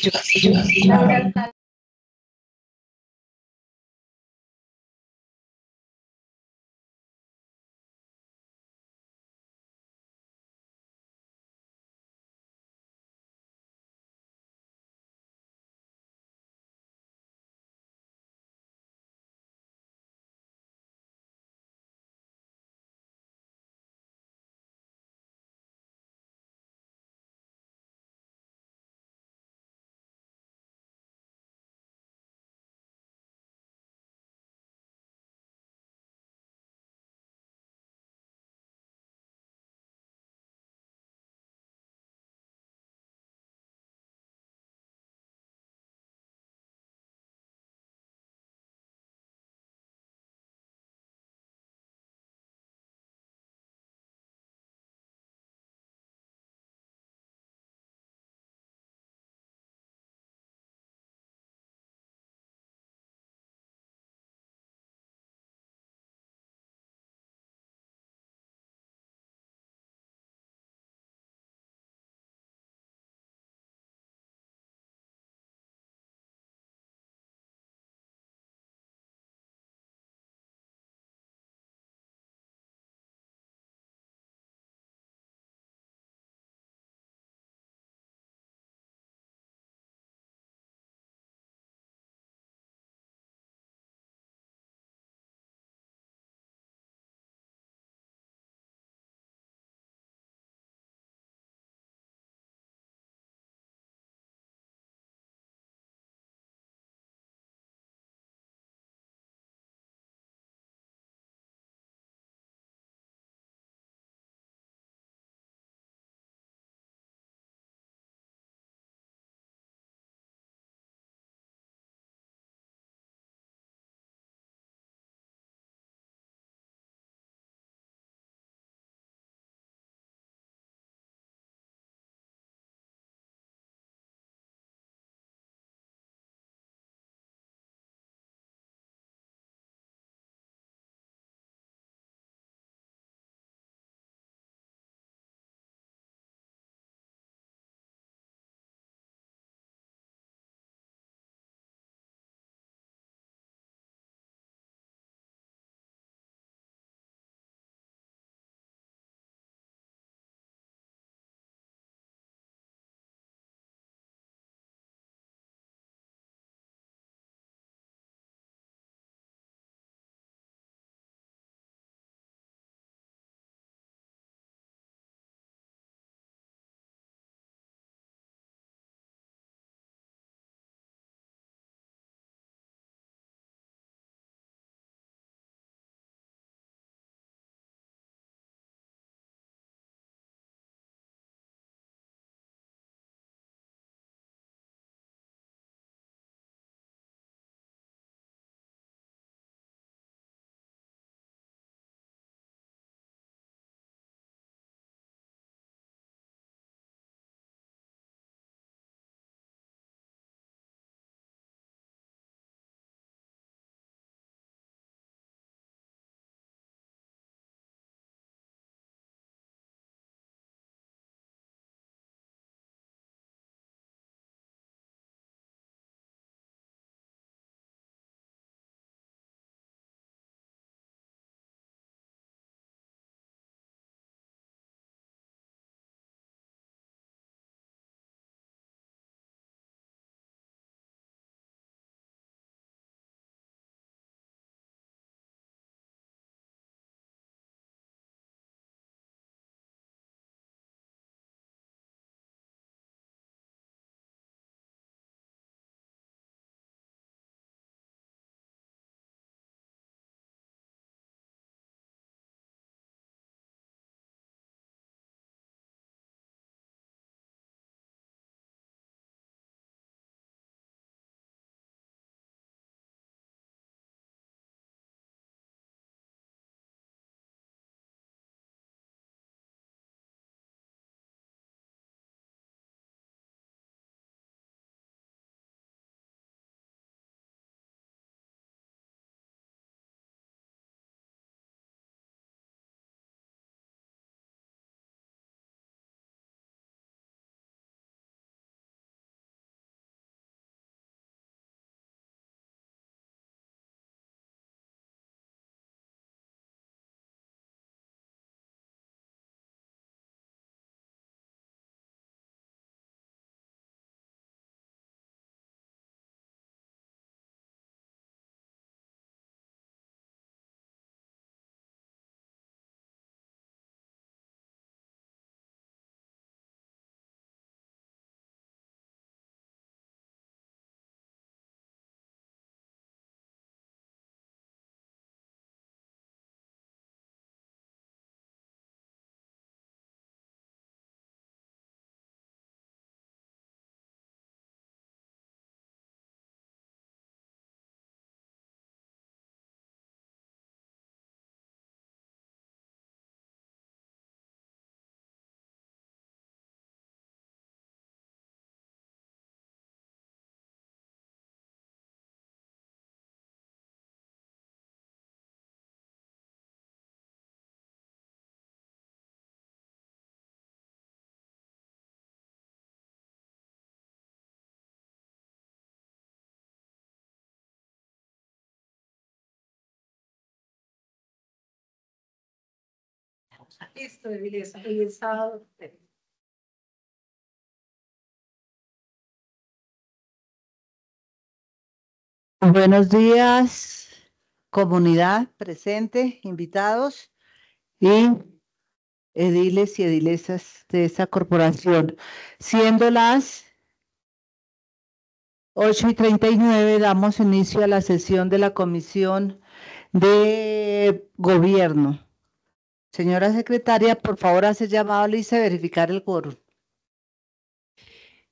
就洲，非就非洲。Listo, Buenos días, comunidad presente, invitados y ediles y edilesas de esta corporación. Siendo las 8 y 39, damos inicio a la sesión de la Comisión de Gobierno. Señora secretaria, por favor, hace llamado a se verificar el coro.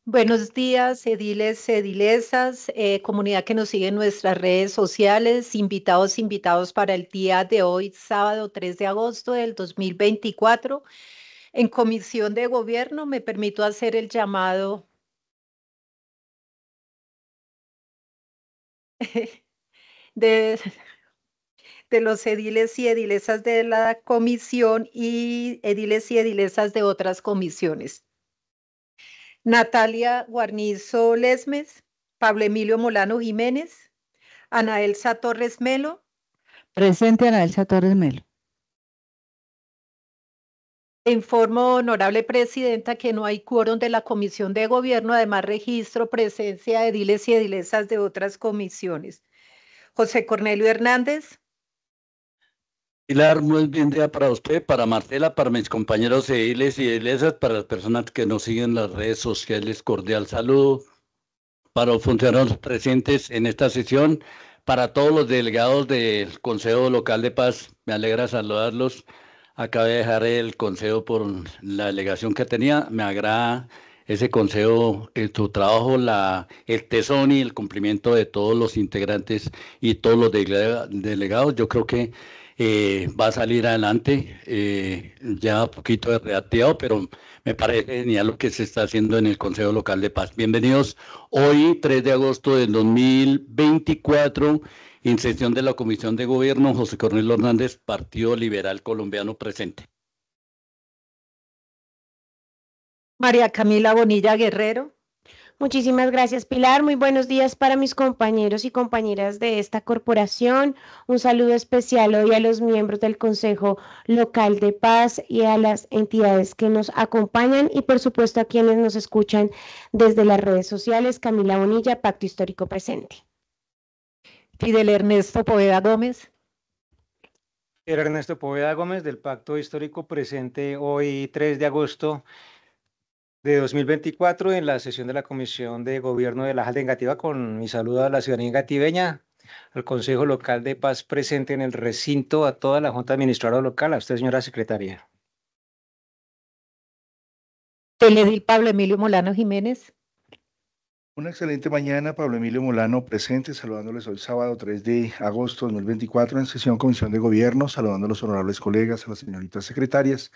Buenos días, ediles, edilesas, eh, comunidad que nos sigue en nuestras redes sociales, invitados, invitados para el día de hoy, sábado 3 de agosto del 2024. En comisión de gobierno me permito hacer el llamado. de de los ediles y edilesas de la comisión y ediles y edilesas de otras comisiones. Natalia Guarnizo Lesmes, Pablo Emilio Molano Jiménez, Ana Elsa Torres Melo. Presente Ana Elsa Torres Melo. Informo, honorable presidenta, que no hay quórum de la Comisión de Gobierno, además registro presencia de ediles y edilesas de otras comisiones. José Cornelio Hernández, Pilar, muy bien día para usted, para Marcela, para mis compañeros ediles y iglesias, para las personas que nos siguen en las redes sociales, cordial saludo. Para los funcionarios presentes en esta sesión, para todos los delegados del Consejo Local de Paz, me alegra saludarlos. Acabé de dejar el consejo por la delegación que tenía. Me agrada ese consejo, eh, su trabajo, la, el tesón y el cumplimiento de todos los integrantes y todos los delegados. Yo creo que eh, va a salir adelante, eh, ya un poquito reateado, pero me parece genial lo que se está haciendo en el Consejo Local de Paz. Bienvenidos hoy, 3 de agosto del 2024, en sesión de la Comisión de Gobierno, José Cornelio Hernández, Partido Liberal Colombiano presente. María Camila Bonilla Guerrero. Muchísimas gracias, Pilar. Muy buenos días para mis compañeros y compañeras de esta corporación. Un saludo especial hoy a los miembros del Consejo Local de Paz y a las entidades que nos acompañan y, por supuesto, a quienes nos escuchan desde las redes sociales. Camila Bonilla, Pacto Histórico Presente. Fidel Ernesto Poveda Gómez. Fidel Ernesto Poveda Gómez del Pacto Histórico Presente hoy 3 de agosto de 2024 en la sesión de la Comisión de Gobierno de la de Engativa con mi saludo a la ciudadanía engativeña, al Consejo Local de Paz presente en el recinto, a toda la Junta Administradora Local, a usted señora secretaria. Teledil Pablo Emilio Molano Jiménez. Una excelente mañana, Pablo Emilio Molano presente, saludándoles hoy sábado 3 de agosto de 2024 en sesión Comisión de Gobierno, saludando a los honorables colegas, a las señoritas secretarias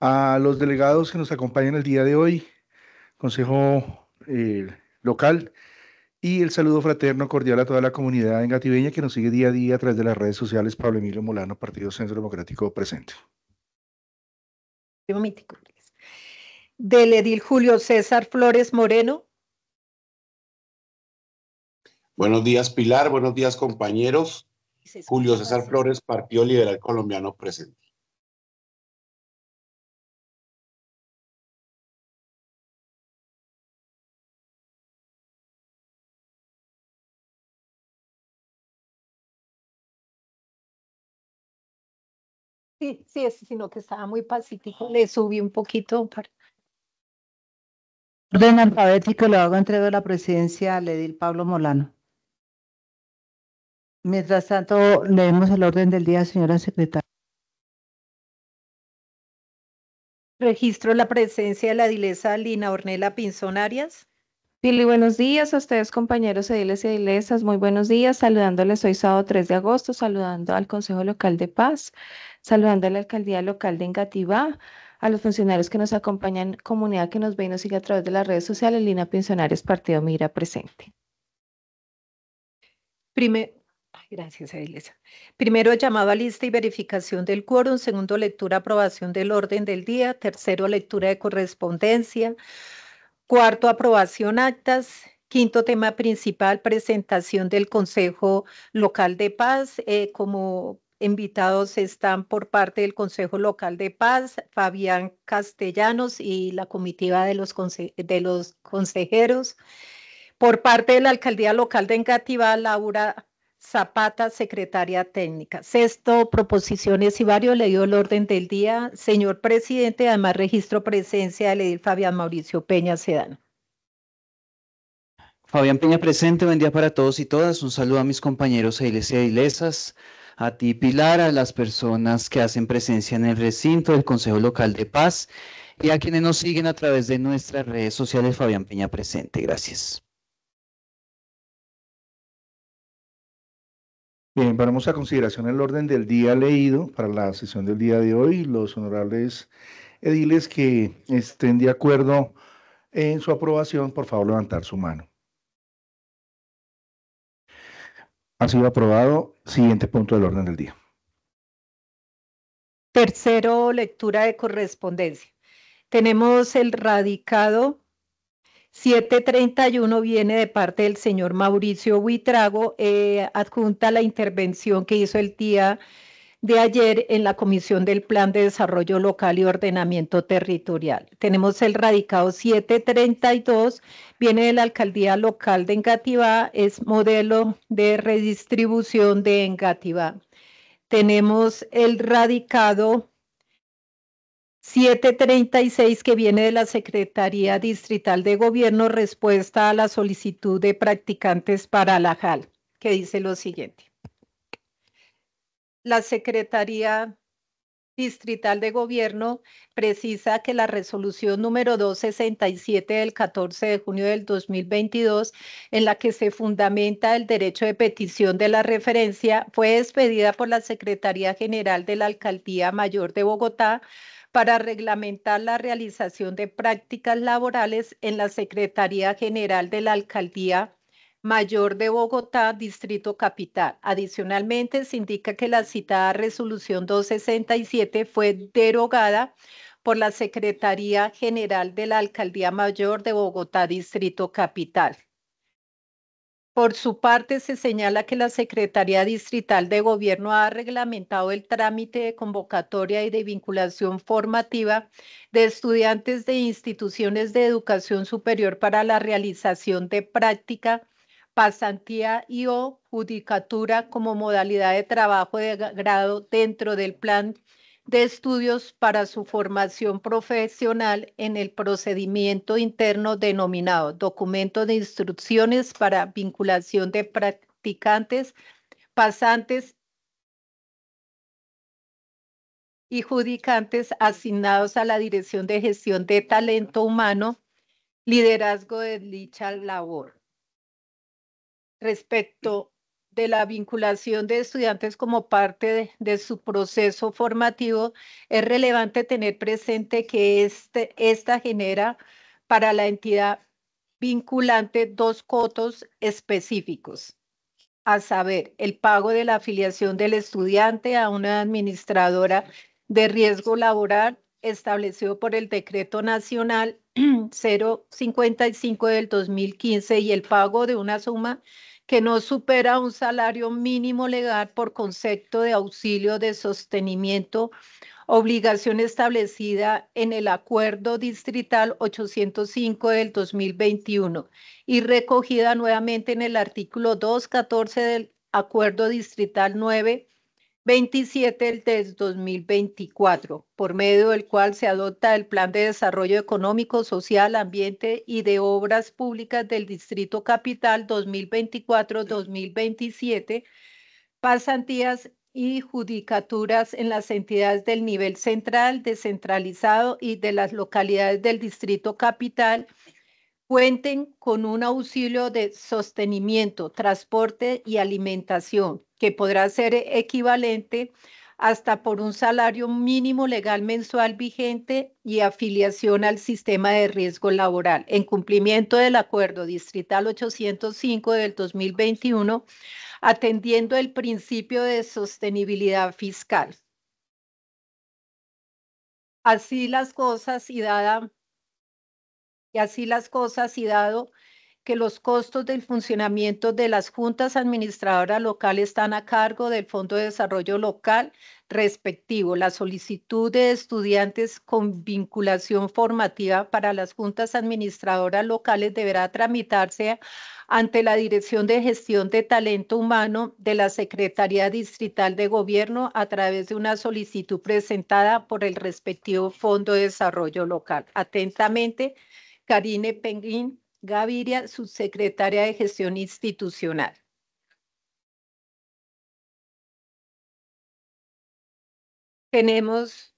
a los delegados que nos acompañan el día de hoy, Consejo eh, Local, y el saludo fraterno cordial a toda la comunidad engativeña que nos sigue día a día a través de las redes sociales Pablo Emilio Molano, Partido Centro Democrático Presente. Del edil Julio César Flores Moreno. Buenos días, Pilar. Buenos días, compañeros. Julio César Flores, Partido Liberal Colombiano Presente. Sí, sí, sino que estaba muy pacífico. Le subí un poquito Orden alfabético, le hago entrega de la presidencia al edil Pablo Molano. Mientras tanto, leemos el orden del día, señora secretaria. Registro la presencia de la dilesa Lina Ornela Pinzón Arias. Pili, buenos días a ustedes compañeros ediles y edilesas, muy buenos días, saludándoles hoy sábado 3 de agosto, saludando al Consejo Local de Paz, saludando a la Alcaldía Local de Engativá, a los funcionarios que nos acompañan, comunidad que nos ve y nos sigue a través de las redes sociales, Línea Pensionarios, Partido Mira Presente. Gracias, Edilesa. Primero, llamado a lista y verificación del quórum. Segundo, lectura, aprobación del orden del día. Tercero, lectura de correspondencia. Cuarto, aprobación actas. Quinto tema principal, presentación del Consejo Local de Paz. Eh, como invitados están por parte del Consejo Local de Paz, Fabián Castellanos y la comitiva de los, consejeros. Por parte de la Alcaldía Local de Engativá, Laura Zapata, secretaria técnica. Sexto, proposiciones y varios. Le dio el orden del día. Señor presidente, además registro presencia de Fabián Mauricio Peña Sedano. Fabián Peña presente, buen día para todos y todas. Un saludo a mis compañeros ediles y Ilesas a ti Pilar, a las personas que hacen presencia en el recinto del Consejo Local de Paz y a quienes nos siguen a través de nuestras redes sociales. Fabián Peña presente, gracias. Bien, ponemos a consideración el orden del día leído para la sesión del día de hoy. Los honorables ediles que estén de acuerdo en su aprobación, por favor levantar su mano. Ha sido aprobado. Siguiente punto del orden del día. Tercero, lectura de correspondencia. Tenemos el radicado 731 viene de parte del señor Mauricio Huitrago, eh, adjunta la intervención que hizo el día de ayer en la Comisión del Plan de Desarrollo Local y Ordenamiento Territorial. Tenemos el radicado 732, viene de la alcaldía local de Engativá, es modelo de redistribución de Engativá. Tenemos el radicado 736 que viene de la Secretaría Distrital de Gobierno, respuesta a la solicitud de practicantes para la JAL, que dice lo siguiente. La Secretaría Distrital de Gobierno precisa que la resolución número 267 del 14 de junio del 2022, en la que se fundamenta el derecho de petición de la referencia, fue expedida por la Secretaría General de la Alcaldía Mayor de Bogotá para reglamentar la realización de prácticas laborales en la Secretaría General de la Alcaldía Mayor de Bogotá, Distrito Capital. Adicionalmente, se indica que la citada resolución 267 fue derogada por la Secretaría General de la Alcaldía Mayor de Bogotá, Distrito Capital. Por su parte, se señala que la Secretaría Distrital de Gobierno ha reglamentado el trámite de convocatoria y de vinculación formativa de estudiantes de instituciones de educación superior para la realización de práctica, pasantía y o judicatura como modalidad de trabajo de grado dentro del plan de estudios para su formación profesional en el procedimiento interno denominado Documento de Instrucciones para Vinculación de Practicantes, Pasantes y Judicantes asignados a la Dirección de Gestión de Talento Humano, liderazgo de dicha labor. Respecto de la vinculación de estudiantes como parte de, su proceso formativo, es relevante tener presente que este, esta genera para la entidad vinculante dos cotos específicos, a saber, el pago de la afiliación del estudiante a una administradora de riesgo laboral establecido por el Decreto Nacional 055 del 2015 y el pago de una suma que no supera un salario mínimo legal por concepto de auxilio de sostenimiento, obligación establecida en el Acuerdo Distrital 805 del 2021 y recogida nuevamente en el artículo 214 del Acuerdo Distrital 9 27 del 2024, por medio del cual se adopta el Plan de Desarrollo Económico, Social, Ambiente y de Obras Públicas del Distrito Capital 2024-2027, pasantías y judicaturas en las entidades del nivel central, descentralizado y de las localidades del Distrito Capital cuenten con un auxilio de sostenimiento, transporte y alimentación, que podrá ser equivalente hasta por un salario mínimo legal mensual vigente y afiliación al sistema de riesgo laboral, en cumplimiento del acuerdo distrital 805 del 2021, atendiendo el principio de sostenibilidad fiscal. Así las cosas y dada y así las cosas y dado que los costos del funcionamiento de las juntas administradoras locales están a cargo del Fondo de Desarrollo Local respectivo. La solicitud de estudiantes con vinculación formativa para las juntas administradoras locales deberá tramitarse ante la Dirección de Gestión de Talento Humano de la Secretaría Distrital de Gobierno a través de una solicitud presentada por el respectivo Fondo de Desarrollo Local. Atentamente. Karine Penguin Gaviria, subsecretaria de Gestión Institucional. Tenemos...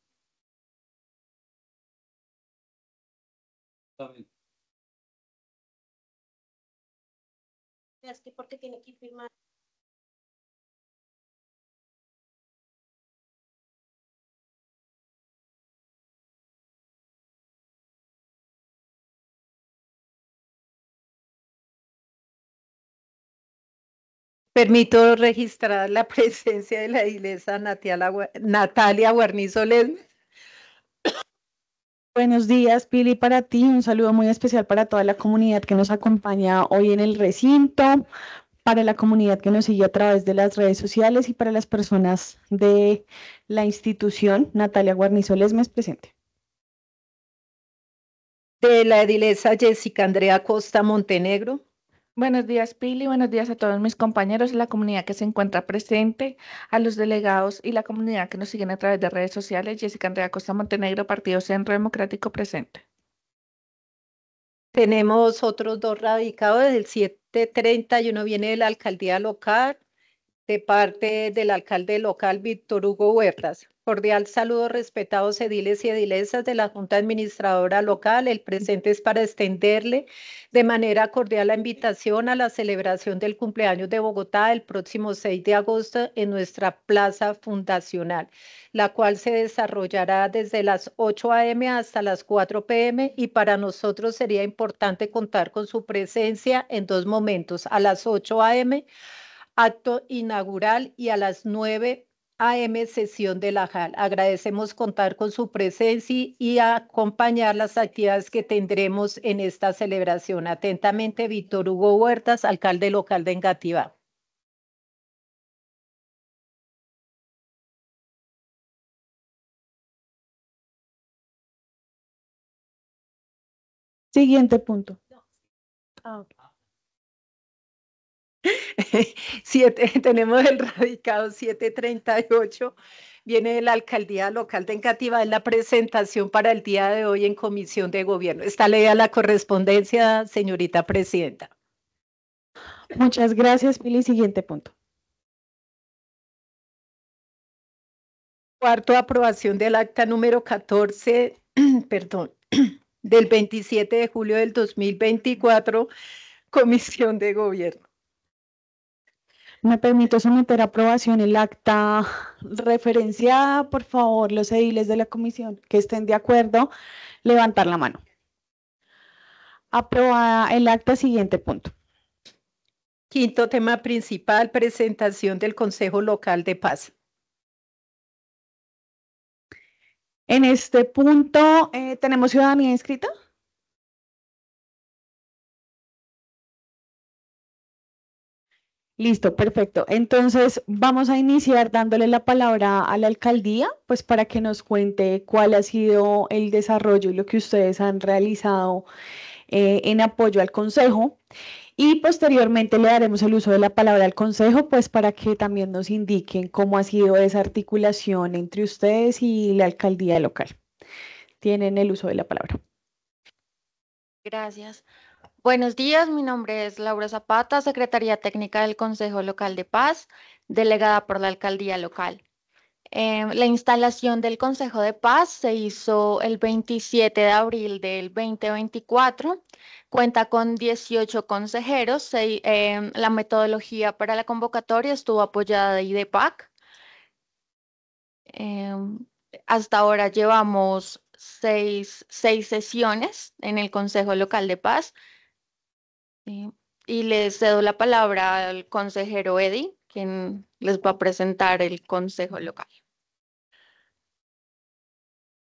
Es que tiene que firmar. Permito registrar la presencia de la edilesa Natalia Guarnizo Buenos días, Pili, para ti. Un saludo muy especial para toda la comunidad que nos acompaña hoy en el recinto, para la comunidad que nos sigue a través de las redes sociales y para las personas de la institución. Natalia Guarnizo Lesmes, presente. De la edilesa Jessica Andrea Costa Montenegro. Buenos días, Pili. Buenos días a todos mis compañeros, la comunidad que se encuentra presente, a los delegados y la comunidad que nos siguen a través de redes sociales. Jessica Andrea Costa Montenegro, Partido Centro Democrático presente. Tenemos otros dos radicados del 730 y uno viene de la alcaldía local, de parte del alcalde local, Víctor Hugo Huertas. Cordial saludo, respetados ediles y edilesas de la Junta Administradora Local. El presente es para extenderle de manera cordial la invitación a la celebración del cumpleaños de Bogotá el próximo 6 de agosto en nuestra plaza fundacional, la cual se desarrollará desde las 8 a.m. hasta las 4 p.m. y para nosotros sería importante contar con su presencia en dos momentos, a las 8 a.m. acto inaugural y a las 9 AM Sesión de la JAL. Agradecemos contar con su presencia y acompañar las actividades que tendremos en esta celebración. Atentamente, Víctor Hugo Huertas, alcalde local de Engativá. Siguiente punto. Ah, siete, tenemos el radicado 738, viene de la alcaldía local de Encativa, en la presentación para el día de hoy en comisión de gobierno. Está leída la correspondencia, señorita presidenta. Muchas gracias, Pili. Siguiente punto. Cuarto, aprobación del acta número 14, perdón, del 27 de julio del 2024, Comisión de Gobierno. Me permito someter a aprobación el acta referenciada. Por favor, los ediles de la comisión que estén de acuerdo, levantar la mano. Aprobada el acta, siguiente punto. Quinto tema principal, presentación del Consejo Local de Paz. En este punto, eh, ¿tenemos ciudadanía inscrita? Listo, perfecto. Entonces vamos a iniciar dándole la palabra a la alcaldía, pues para que nos cuente cuál ha sido el desarrollo y lo que ustedes han realizado eh, en apoyo al Consejo. Y posteriormente le daremos el uso de la palabra al Consejo, pues para que también nos indiquen cómo ha sido esa articulación entre ustedes y la alcaldía local. Tienen el uso de la palabra. Gracias. Buenos días, mi nombre es Laura Zapata, Secretaría Técnica del Consejo Local de Paz, delegada por la Alcaldía Local. Em, la instalación del Consejo de Paz se hizo el 27 de abril del 2024. Cuenta con 18 consejeros. Em, la metodología para la convocatoria estuvo apoyada de IDEPAC. Em, hasta ahora llevamos seis sesiones en el Consejo Local de Paz y les cedo la palabra al consejero Eddie, quien les va a presentar el consejo local.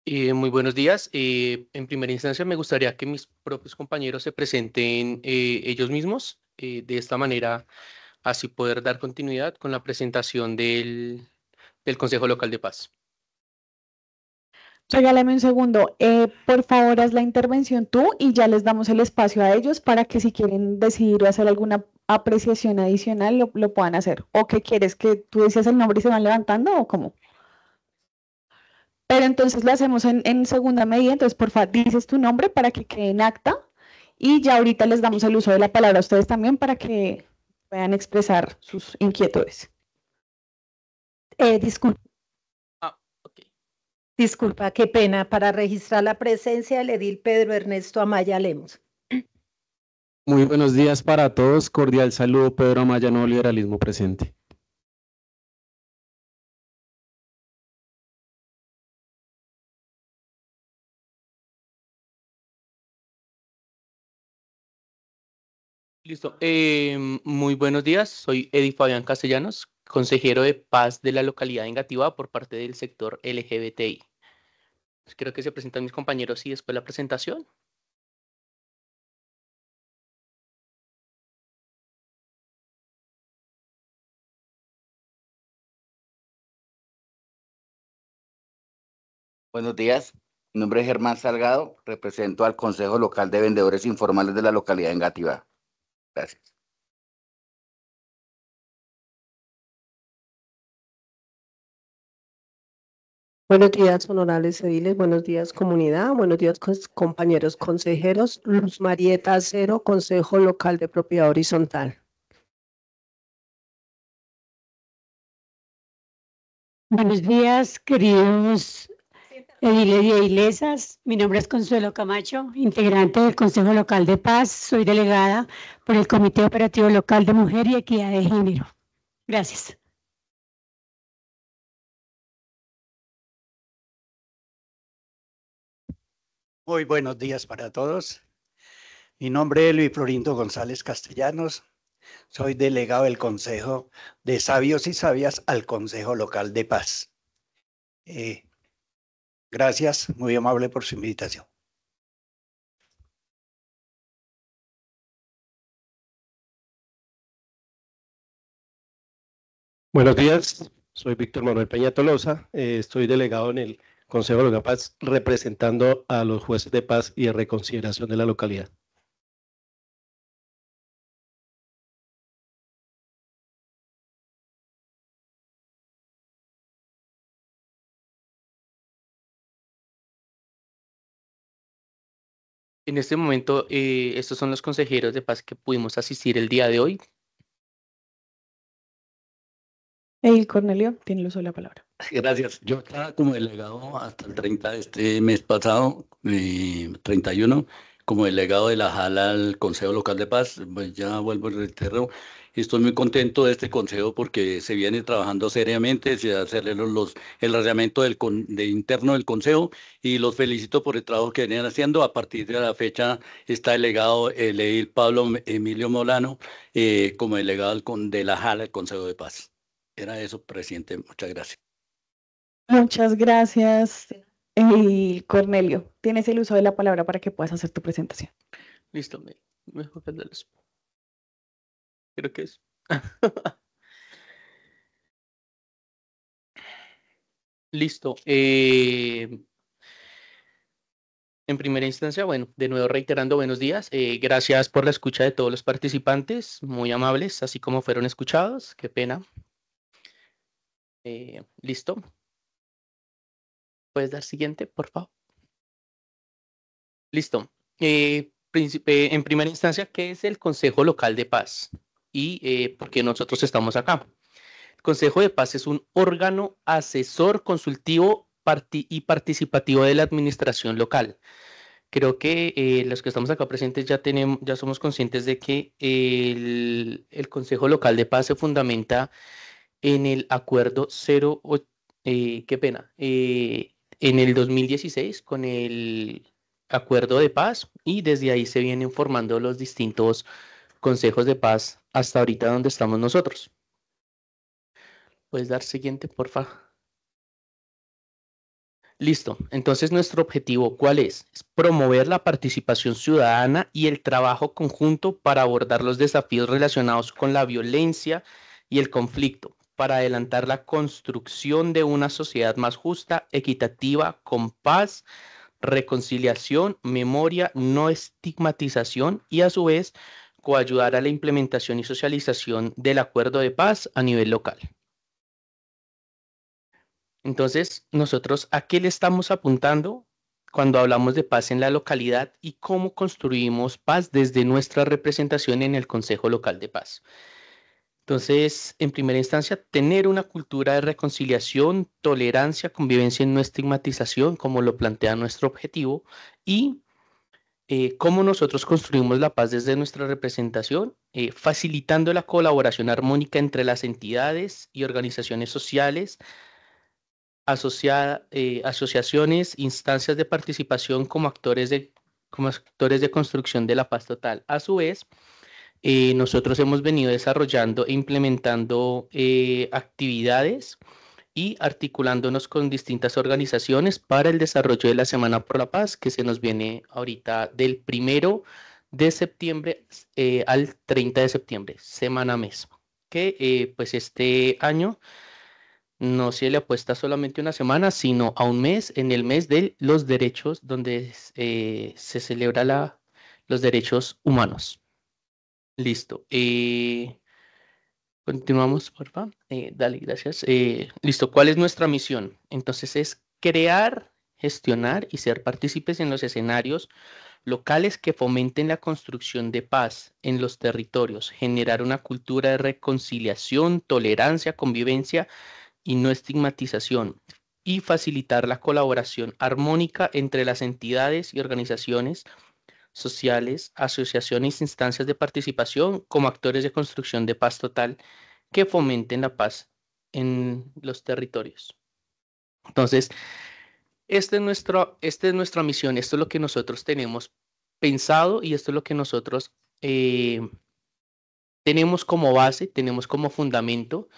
Eh, muy buenos días. Eh, en primera instancia, me gustaría que mis propios compañeros se presenten eh, ellos mismos. de esta manera, así poder dar continuidad con la presentación del Consejo Local de Paz. Regálame un segundo. Eh, por favor, haz la intervención tú y ya les damos el espacio a ellos para que si quieren decidir o hacer alguna apreciación adicional, lo, puedan hacer. ¿O qué quieres? ¿Que tú decías el nombre y se van levantando o cómo? Pero entonces lo hacemos en, segunda medida. Entonces, por favor, dices tu nombre para que quede en acta y ya ahorita les damos el uso de la palabra a ustedes también para que puedan expresar sus inquietudes. Eh, disculpe Disculpa, qué pena. Para registrar la presencia del edil Pedro Ernesto Amaya Lemos. Muy buenos días para todos. Cordial saludo, Pedro Amaya, no liberalismo presente. Listo. Em, muy buenos días. Soy Edi Fabián Castellanos, consejero de paz de la localidad de Engativá por parte del sector LGBTI. Quiero pues creo que se presentan mis compañeros y después la presentación. Buenos días, mi nombre es Germán Salgado, represento al Consejo Local de Vendedores Informales de la localidad de Engativá. Gracias. Buenos días, honorables civiles, buenos días, comunidad, buenos días, compañeros consejeros. Luz Marieta Acero, Consejo Local de Propiedad Horizontal. Buenos días, queridos Ediles y Ilesas, mi nombre es Consuelo Camacho, integrante del Consejo Local de Paz, soy delegada por el Comité Operativo Local de Mujer y Equidad de Género. Gracias. Muy buenos días para todos. Mi nombre es Luis Florindo González Castellanos, soy delegado del Consejo de Sabios y Sabias al Consejo Local de Paz. Eh, Gracias, muy amable por su invitación. Buenos días, soy Víctor Manuel Peña Tolosa, eh, estoy delegado en el Consejo de la Paz representando a los jueces de paz y de reconsideración de la localidad. En este momento, eh, estos son los consejeros de paz que pudimos asistir el día de hoy. El Cornelio tiene la palabra. Gracias. Yo estaba como delegado hasta el 30 de este mes pasado, eh, 31, como delegado de la JALA al Consejo Local de Paz. Pues ya vuelvo al terreno. estoy muy contento de este consejo porque se viene trabajando seriamente, se hace los, el reglamento del interno del consejo y los felicito por el trabajo que venían haciendo. A partir de la fecha está delegado el edil Pablo Emilio Molano eh, como delegado de la JALA al Consejo de Paz. Era eso, presidente. Muchas gracias. Muchas gracias, y Cornelio, tienes el uso de la palabra para que puedas hacer tu presentación. Listo, me, me Creo que es. Listo. Eh, en primera instancia, bueno, de nuevo reiterando buenos días. Eh, gracias por la escucha de todos los participantes, muy amables, así como fueron escuchados. Qué pena. Eh, listo. ¿Puedes dar siguiente, por favor? Listo. Eh, eh, en primera instancia, ¿qué es el Consejo Local de Paz? ¿Y eh, por qué nosotros estamos acá? El Consejo de Paz es un órgano asesor, consultivo y participativo de la administración local. Creo que los que estamos acá presentes ya, tenemos, ya somos conscientes de que el, Consejo Local de Paz se fundamenta en el acuerdo 08, qué pena, en el 2016 con el acuerdo de paz y desde ahí se vienen formando los distintos consejos de paz hasta ahorita donde estamos nosotros. Puedes dar siguiente, porfa. Listo. Entonces, nuestro objetivo, ¿cuál es? Es promover la participación ciudadana y el trabajo conjunto para abordar los desafíos relacionados con la violencia y el conflicto, para adelantar la construcción de una sociedad más justa, equitativa, con paz, reconciliación, memoria, no estigmatización y a su vez coayudar a la implementación y socialización del acuerdo de paz a nivel local. Entonces, nosotros a qué le estamos apuntando cuando hablamos de paz en la localidad y cómo construimos paz desde nuestra representación en el Consejo Local de Paz. Entonces, en primera instancia, tener una cultura de reconciliación, tolerancia, convivencia y no estigmatización, como lo plantea nuestro objetivo, y eh, cómo nosotros construimos la paz desde nuestra representación, eh, facilitando la colaboración armónica entre las entidades y organizaciones sociales, eh, asociaciones, instancias de participación como actores de, como actores de construcción de la paz total. A su vez, eh, nosotros hemos venido desarrollando e implementando eh, actividades y articulándonos con distintas organizaciones para el desarrollo de la Semana por la Paz, que se nos viene ahorita del primero de septiembre eh, al 30 de septiembre, semana mes, que pues este año no se le apuesta solamente una semana, sino a un mes, en el mes de los derechos, donde se celebra la, los derechos humanos. Listo. Eh, continuamos, por favor. Eh, dale, gracias. Eh, listo, ¿cuál es nuestra misión? Entonces es crear, gestionar y ser partícipes en los escenarios locales que fomenten la construcción de paz en los territorios, generar una cultura de reconciliación, tolerancia, convivencia y no estigmatización, y facilitar la colaboración armónica entre las entidades y organizaciones sociales, asociaciones instancias de participación como actores de construcción de paz total que fomenten la paz en los territorios. Entonces, este es esta es nuestra misión, esto es lo que nosotros tenemos pensado y esto es lo que nosotros eh, tenemos como base, tenemos como fundamento,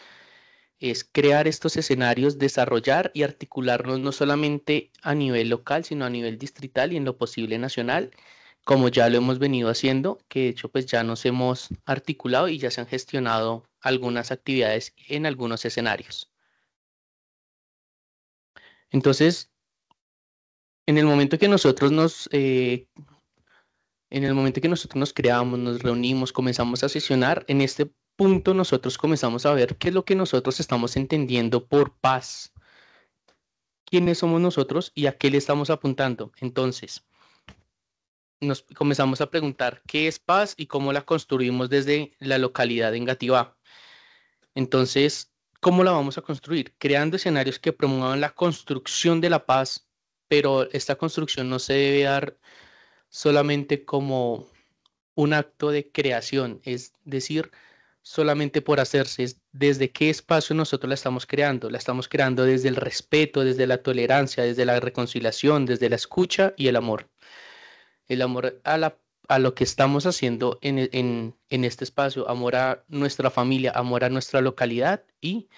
es crear estos escenarios, desarrollar y articularnos no solamente a nivel local, sino a nivel distrital y en lo posible nacional como ya lo hemos venido haciendo, que de hecho pues ya nos hemos articulado y ya se han gestionado algunas actividades en algunos escenarios. Entonces, en el momento que nosotros nos, eh, en el momento que nosotros nos creamos, nos reunimos, comenzamos a sesionar, en este punto nosotros comenzamos a ver qué es lo que nosotros estamos entendiendo por paz, quiénes somos nosotros y a qué le estamos apuntando. Entonces, nos comenzamos a preguntar qué es paz y cómo la construimos desde la localidad de Engativá. Entonces, ¿cómo la vamos a construir? Creando escenarios que promuevan la construcción de la paz, pero esta construcción no se debe dar solamente como un acto de creación, es decir, solamente por hacerse, desde qué espacio nosotros la estamos creando. La estamos creando desde el respeto, desde la tolerancia, desde la reconciliación, desde la escucha y el amor el amor a, la, a lo que estamos haciendo en, este espacio, amor a nuestra familia, amor a nuestra localidad y,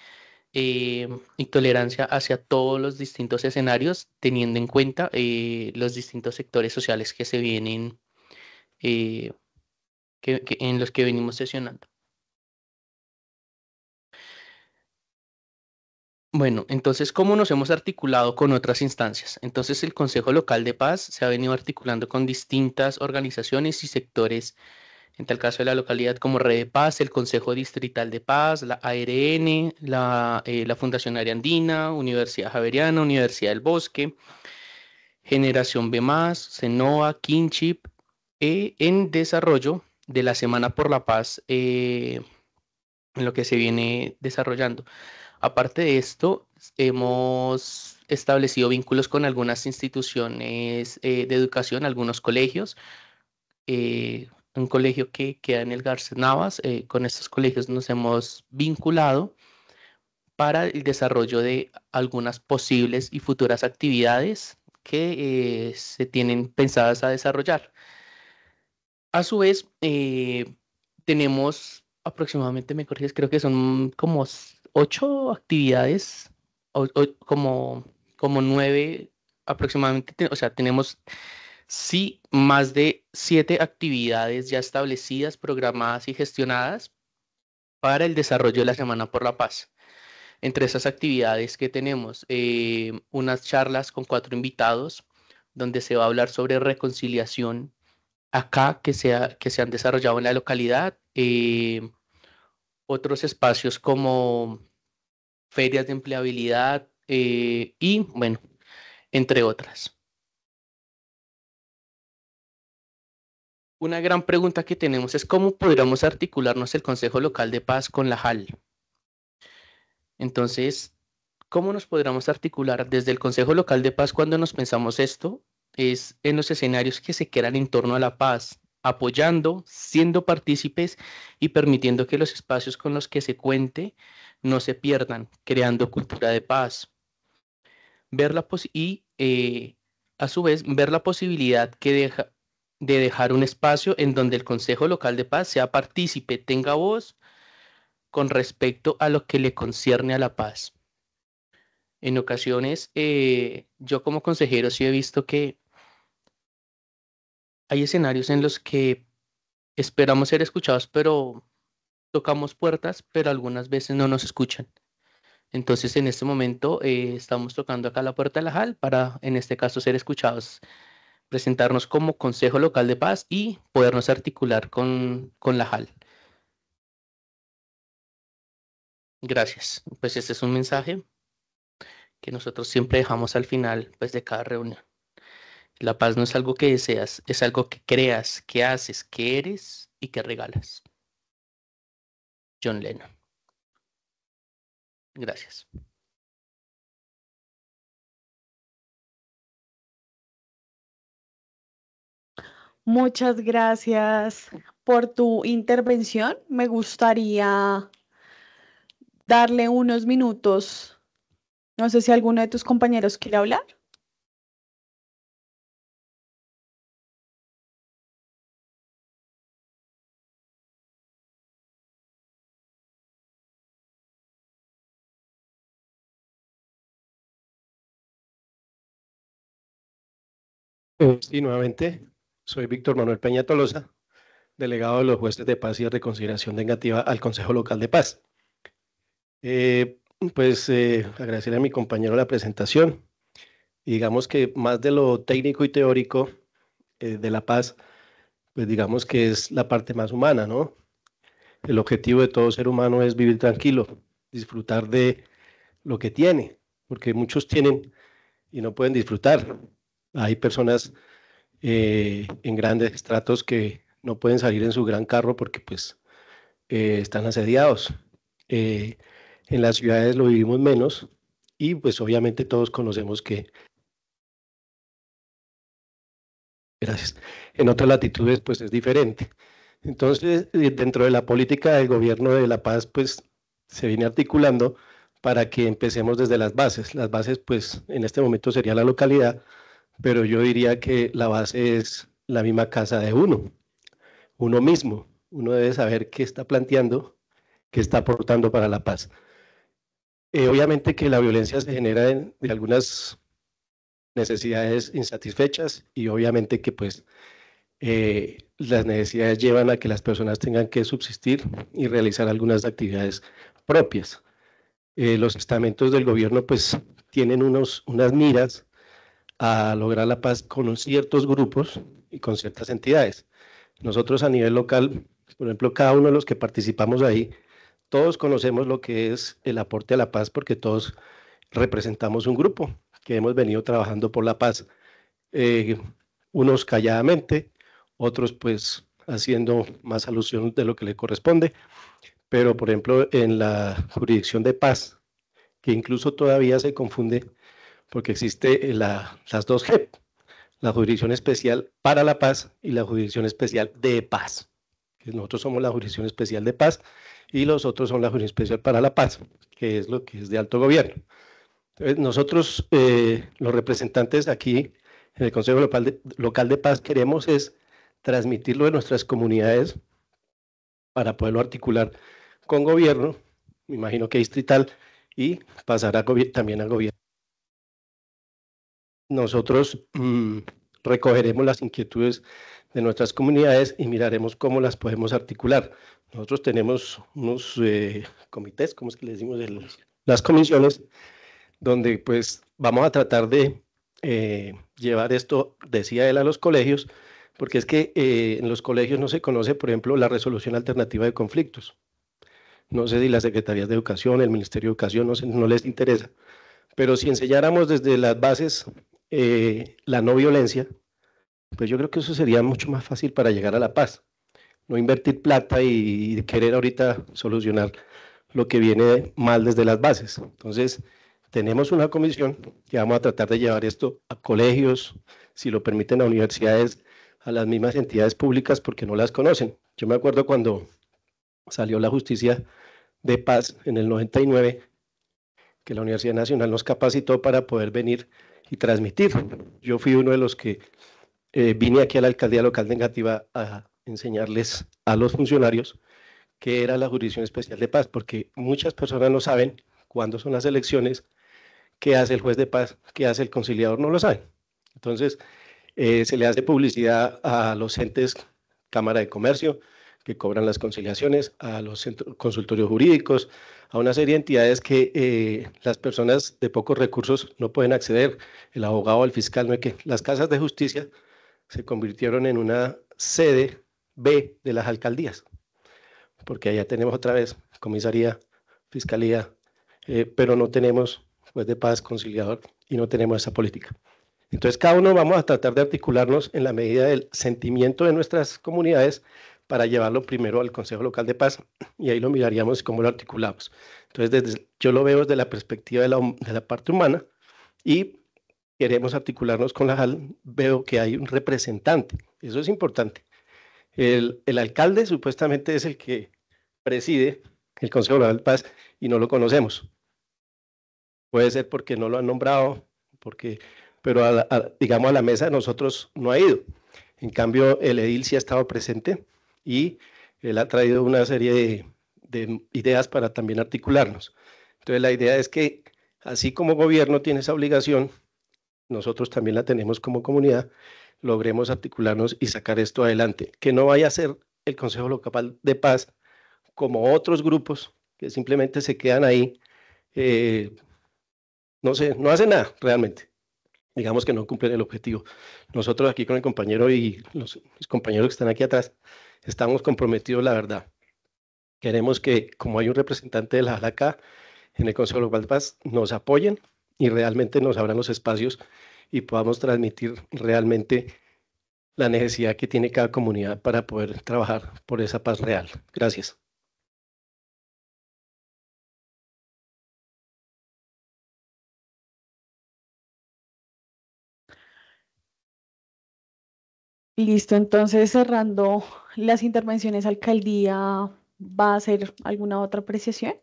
eh, tolerancia hacia todos los distintos escenarios, teniendo en cuenta eh, los distintos sectores sociales que se vienen, eh, en los que venimos sesionando. Bueno, entonces, ¿cómo nos hemos articulado con otras instancias? Entonces, el Consejo Local de Paz se ha venido articulando con distintas organizaciones y sectores, en tal caso de la localidad como Red de Paz, el Consejo Distrital de Paz, la ARN, eh, la, Fundación Ariandina, Universidad Javeriana, Universidad del Bosque, Generación B+, Cenoa, Kinchip, e, en desarrollo de la Semana por la Paz, eh, en lo que se viene desarrollando. Aparte de esto, hemos establecido vínculos con algunas instituciones eh, de educación, algunos colegios. Eh, un colegio que queda en el Garcés Navas, eh, con estos colegios nos hemos vinculado para el desarrollo de algunas posibles y futuras actividades que se tienen pensadas a desarrollar. A su vez, tenemos aproximadamente, me corriges, creo que son como ocho actividades, como, como nueve aproximadamente, o sea, tenemos sí más de siete actividades ya establecidas, programadas y gestionadas para el desarrollo de la Semana por la Paz. Entre esas actividades que tenemos, eh, unas charlas con cuatro invitados, donde se va a hablar sobre reconciliación acá que se, que se han desarrollado en la localidad. Eh, otros espacios como ferias de empleabilidad eh, y, bueno, entre otras. Una gran pregunta que tenemos es cómo podríamos articularnos el Consejo Local de Paz con la JAL. Entonces, ¿cómo nos podríamos articular desde el Consejo Local de Paz cuando nos pensamos esto? Es en los escenarios que se quedan en torno a la paz, apoyando, siendo partícipes y permitiendo que los espacios con los que se cuente no se pierdan, creando cultura de paz. Ver la y eh, a su vez ver la posibilidad que deja de dejar un espacio en donde el Consejo Local de Paz sea partícipe, tenga voz con respecto a lo que le concierne a la paz. En ocasiones, eh, yo como consejero sí he visto que hay escenarios en los que esperamos ser escuchados, pero tocamos puertas, pero algunas veces no nos escuchan. Entonces, en este momento eh, estamos tocando acá la puerta de la JAL para, en este caso, ser escuchados, presentarnos como Consejo Local de Paz y podernos articular con, la JAL. Gracias. Pues este es un mensaje que nosotros siempre dejamos al final pues, de cada reunión. La paz no es algo que deseas, es algo que creas, que haces, que eres y que regalas. John Lennon. Gracias. Muchas gracias por tu intervención. Me gustaría darle unos minutos. No sé si alguno de tus compañeros quiere hablar. Sí, eh, nuevamente, soy Víctor Manuel Peña Tolosa, delegado de los jueces de paz y de Reconsideración negativa al Consejo Local de Paz. Eh, pues eh, agradecer a mi compañero la presentación. Digamos que más de lo técnico y teórico de la paz, pues digamos que es la parte más humana, ¿no? El objetivo de todo ser humano es vivir tranquilo, disfrutar de lo que tiene, porque muchos tienen y no pueden disfrutar hay personas eh, en grandes estratos que no pueden salir en su gran carro porque pues eh, están asediados. Eh, en las ciudades lo vivimos menos y pues obviamente todos conocemos que Gracias. En otras latitudes, pues es diferente. Entonces, dentro de la política del gobierno de la paz, pues se viene articulando para que empecemos desde las bases. Las bases, pues en este momento sería la localidad, pero yo diría que la base es la misma casa de uno, uno mismo. Uno debe saber qué está planteando, qué está aportando para la paz. Eh, obviamente que la violencia se genera de algunas necesidades insatisfechas y obviamente que pues eh, las necesidades llevan a que las personas tengan que subsistir y realizar algunas actividades propias. Eh, los estamentos del gobierno pues tienen unos, unas miras a lograr la paz con ciertos grupos y con ciertas entidades. Nosotros a nivel local, por ejemplo, cada uno de los que participamos ahí, todos conocemos lo que es el aporte a la paz porque todos representamos un grupo que hemos venido trabajando por la paz, eh, unos calladamente, otros pues haciendo más alusión de lo que le corresponde, pero por ejemplo en la jurisdicción de paz, que incluso todavía se confunde porque existe eh, las dos GEP, la Jurisdicción Especial para la Paz y la Jurisdicción Especial de Paz. Nosotros somos la Jurisdicción Especial de Paz y los otros son la Jurisdicción Especial para la Paz, que es lo que es de alto gobierno. Entonces, nosotros, eh, los representantes aquí en el Consejo Local de, Paz, queremos es transmitirlo de nuestras comunidades para poderlo articular con gobierno, me imagino que distrital, y pasar también al gobierno nosotros mm, recogeremos las inquietudes de nuestras comunidades y miraremos cómo las podemos articular. Nosotros tenemos unos eh, comités, como es que le decimos? las comisiones, donde pues vamos a tratar de eh, llevar esto, decía él, a los colegios, porque es que eh, en los colegios no se conoce, por ejemplo, la resolución alternativa de conflictos. No sé si las secretarías de educación, el Ministerio de Educación, no, no les interesa. Pero si enseñáramos desde las bases eh, la no violencia, pues yo creo que eso sería mucho más fácil para llegar a la paz. No invertir plata y, y querer ahorita solucionar lo que viene mal desde las bases. Entonces, tenemos una comisión que vamos a tratar de llevar esto a colegios, si lo permiten a universidades, a las mismas entidades públicas porque no las conocen. Yo me acuerdo cuando salió la justicia de paz en el 99, que la Universidad Nacional nos capacitó para poder venir y transmitir. Yo fui uno de los que eh, vine aquí a la alcaldía local de Engativá a enseñarles a los funcionarios qué era la jurisdicción especial de paz, porque muchas personas no saben cuándo son las elecciones, qué hace el juez de paz, qué hace el conciliador, no lo saben. Entonces, eh, se le hace publicidad a los entes, Cámara de Comercio, que cobran las conciliaciones, a los consultorios jurídicos, a una serie de entidades que eh, las personas de pocos recursos no pueden acceder, el abogado, el fiscal, no es que. Las casas de justicia se convirtieron en una sede B de las alcaldías, porque allá tenemos otra vez comisaría, fiscalía, eh, pero no tenemos juez pues, de paz, conciliador y no tenemos esa política. Entonces, cada uno vamos a tratar de articularnos en la medida del sentimiento de nuestras comunidades para llevarlo primero al Consejo Local de Paz y ahí lo miraríamos cómo lo articulamos. Entonces, yo lo veo desde la perspectiva de la, parte humana y queremos articularnos con la JAL, veo que hay un representante, eso es importante. El, alcalde supuestamente es el que preside el Consejo Local de Paz y no lo conocemos. Puede ser porque no lo han nombrado, porque, pero a digamos a la mesa de nosotros no ha ido. En cambio, el edil sí ha estado presente y él ha traído una serie de, ideas para también articularnos. Entonces la idea es que así como gobierno tiene esa obligación, nosotros también la tenemos como comunidad, logremos articularnos y sacar esto adelante. Que no vaya a ser el Consejo Local de Paz como otros grupos que simplemente se quedan ahí, eh, no sé, no hacen nada realmente. Digamos que no cumplen el objetivo. Nosotros aquí con el compañero y los compañeros que están aquí atrás, estamos comprometidos, la verdad. Queremos que, como hay un representante de la ALACA en el Consejo Global de Paz, nos apoyen y realmente nos abran los espacios y podamos transmitir realmente la necesidad que tiene cada comunidad para poder trabajar por esa paz real. Gracias. Listo, entonces cerrando las intervenciones alcaldía, ¿va a hacer alguna otra apreciación?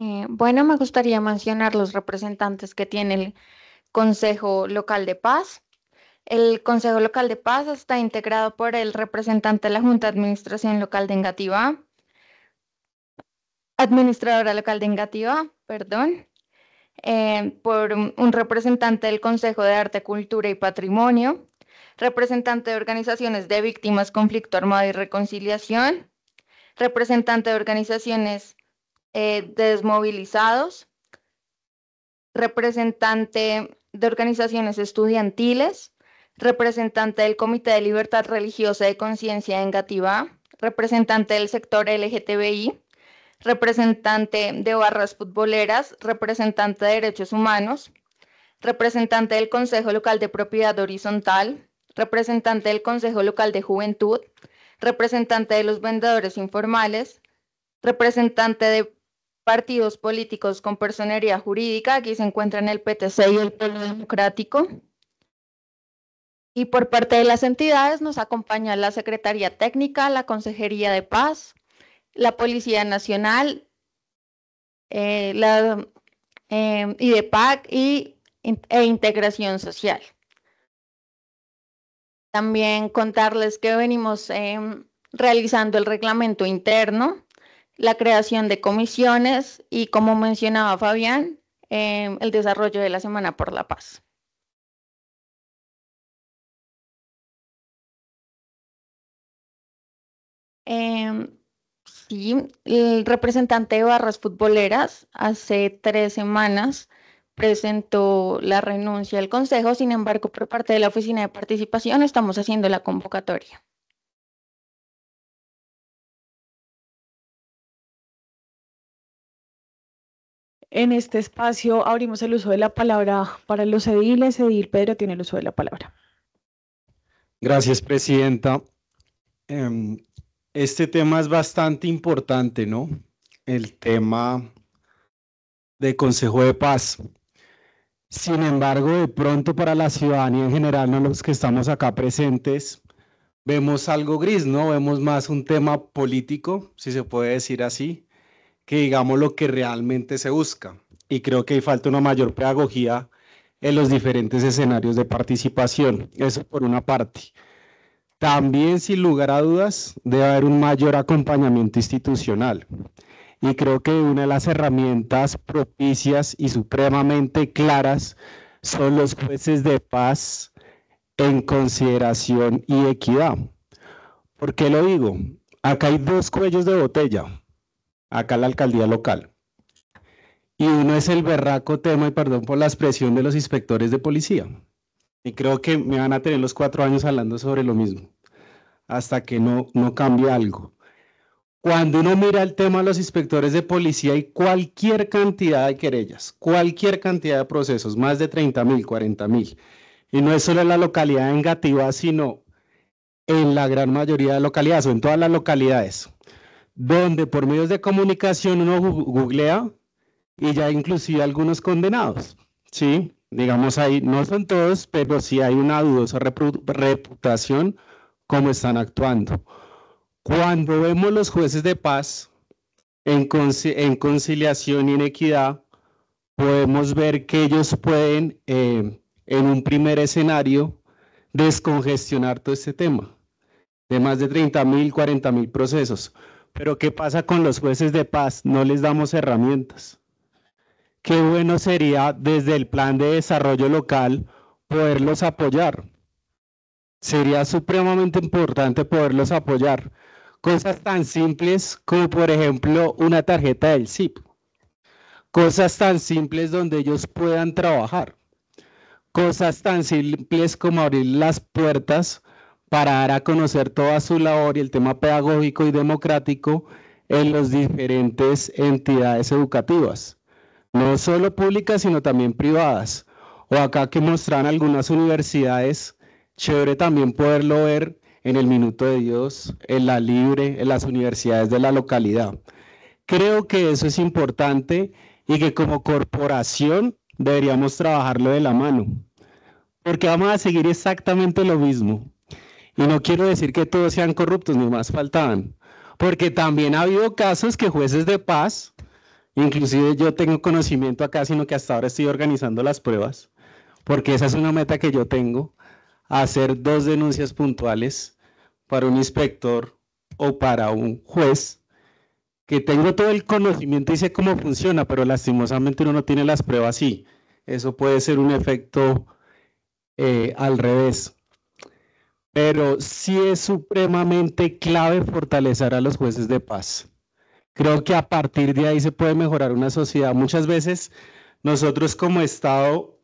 Eh, bueno, me gustaría mencionar los representantes que tiene el Consejo Local de Paz. El Consejo Local de Paz está integrado por el representante de la Junta de Administración Local de Engativá, administradora local de Engativá, perdón, eh, por un, representante del Consejo de Arte, Cultura y Patrimonio, representante de organizaciones de víctimas, conflicto armado y reconciliación, representante de organizaciones eh, desmovilizados, representante de organizaciones estudiantiles, representante del Comité de Libertad Religiosa y Conciencia de Engativá, representante del sector LGTBI, representante de barras futboleras, representante de derechos humanos, representante del Consejo Local de Propiedad Horizontal, representante del Consejo Local de Juventud, representante de los vendedores informales, representante de partidos políticos con personería jurídica, aquí se encuentran el PTC y el Pueblo Democrático. Y por parte de las entidades nos acompaña la Secretaría Técnica, la Consejería de Paz, la Policía Nacional, y eh, la eh, IDEPAC y, e Integración Social. También contarles que venimos em, realizando el reglamento interno, la creación de comisiones y, como mencionaba Fabián, em, el desarrollo de la Semana por la Paz. Sí, el representante de Barras Futboleras hace tres semanas presentó la renuncia al Consejo, sin embargo, por parte de la Oficina de Participación estamos haciendo la convocatoria. En este espacio abrimos el uso de la palabra para los ediles. Edil Pedro tiene el uso de la palabra. Gracias, Presidenta. Em, este tema es bastante importante, ¿no? El tema de Consejo de Paz. Sin embargo, de pronto para la ciudadanía en general, no los que estamos acá presentes, vemos algo gris, ¿no? Vemos más un tema político, si se puede decir así, que digamos lo que realmente se busca. Y creo que hay falta una mayor pedagogía en los diferentes escenarios de participación. Eso por una parte. También, sin lugar a dudas, debe haber un mayor acompañamiento institucional. Y creo que una de las herramientas propicias y supremamente claras son los jueces de paz en consideración y equidad. ¿Por qué lo digo? Acá hay dos cuellos de botella, acá la alcaldía local. Y uno es el berraco tema, y perdón por la expresión de los inspectores de policía y creo que me van a tener los cuatro años hablando sobre lo mismo, hasta que no, no cambie algo. Cuando uno mira el tema de los inspectores de policía, hay cualquier cantidad de querellas, cualquier cantidad de procesos, más de 30 mil, 40 mil. Y no es solo en la localidad de Gativá, sino en la gran mayoría de localidades o en todas las localidades, donde por medios de comunicación uno googlea y ya inclusive algunos condenados, ¿sí? digamos ahí, no son todos, pero sí hay una dudosa reputación como están actuando. Cuando vemos los jueces de paz en, conciliación y en equidad, podemos ver que ellos pueden, eh, en un primer escenario, descongestionar todo este tema de más de 30 mil, 40 mil procesos. Pero ¿qué pasa con los jueces de paz? No les damos herramientas qué bueno sería desde el plan de desarrollo local poderlos apoyar. Sería supremamente importante poderlos apoyar. Cosas tan simples como por ejemplo una tarjeta del SIP. Cosas tan simples donde ellos puedan trabajar. Cosas tan simples como abrir las puertas para dar a conocer toda su labor y el tema pedagógico y democrático en las diferentes entidades educativas no solo públicas, sino también privadas. O acá que mostraron algunas universidades, chévere también poderlo ver en el Minuto de Dios, en la Libre, en las universidades de la localidad. Creo que eso es importante y que como corporación deberíamos trabajarlo de la mano, porque vamos a seguir exactamente lo mismo. Y no quiero decir que todos sean corruptos, ni más faltaban, porque también ha habido casos que jueces de paz Inclusive yo tengo conocimiento acá, sino que hasta ahora estoy organizando las pruebas, porque esa es una meta que yo tengo, hacer dos denuncias puntuales para un inspector o para un juez, que tengo todo el conocimiento y sé cómo funciona, pero lastimosamente uno no tiene las pruebas Sí, eso puede ser un efecto eh, al revés. Pero sí es supremamente clave fortalecer a los jueces de paz Creo que a partir de ahí se puede mejorar una sociedad. Muchas veces nosotros como Estado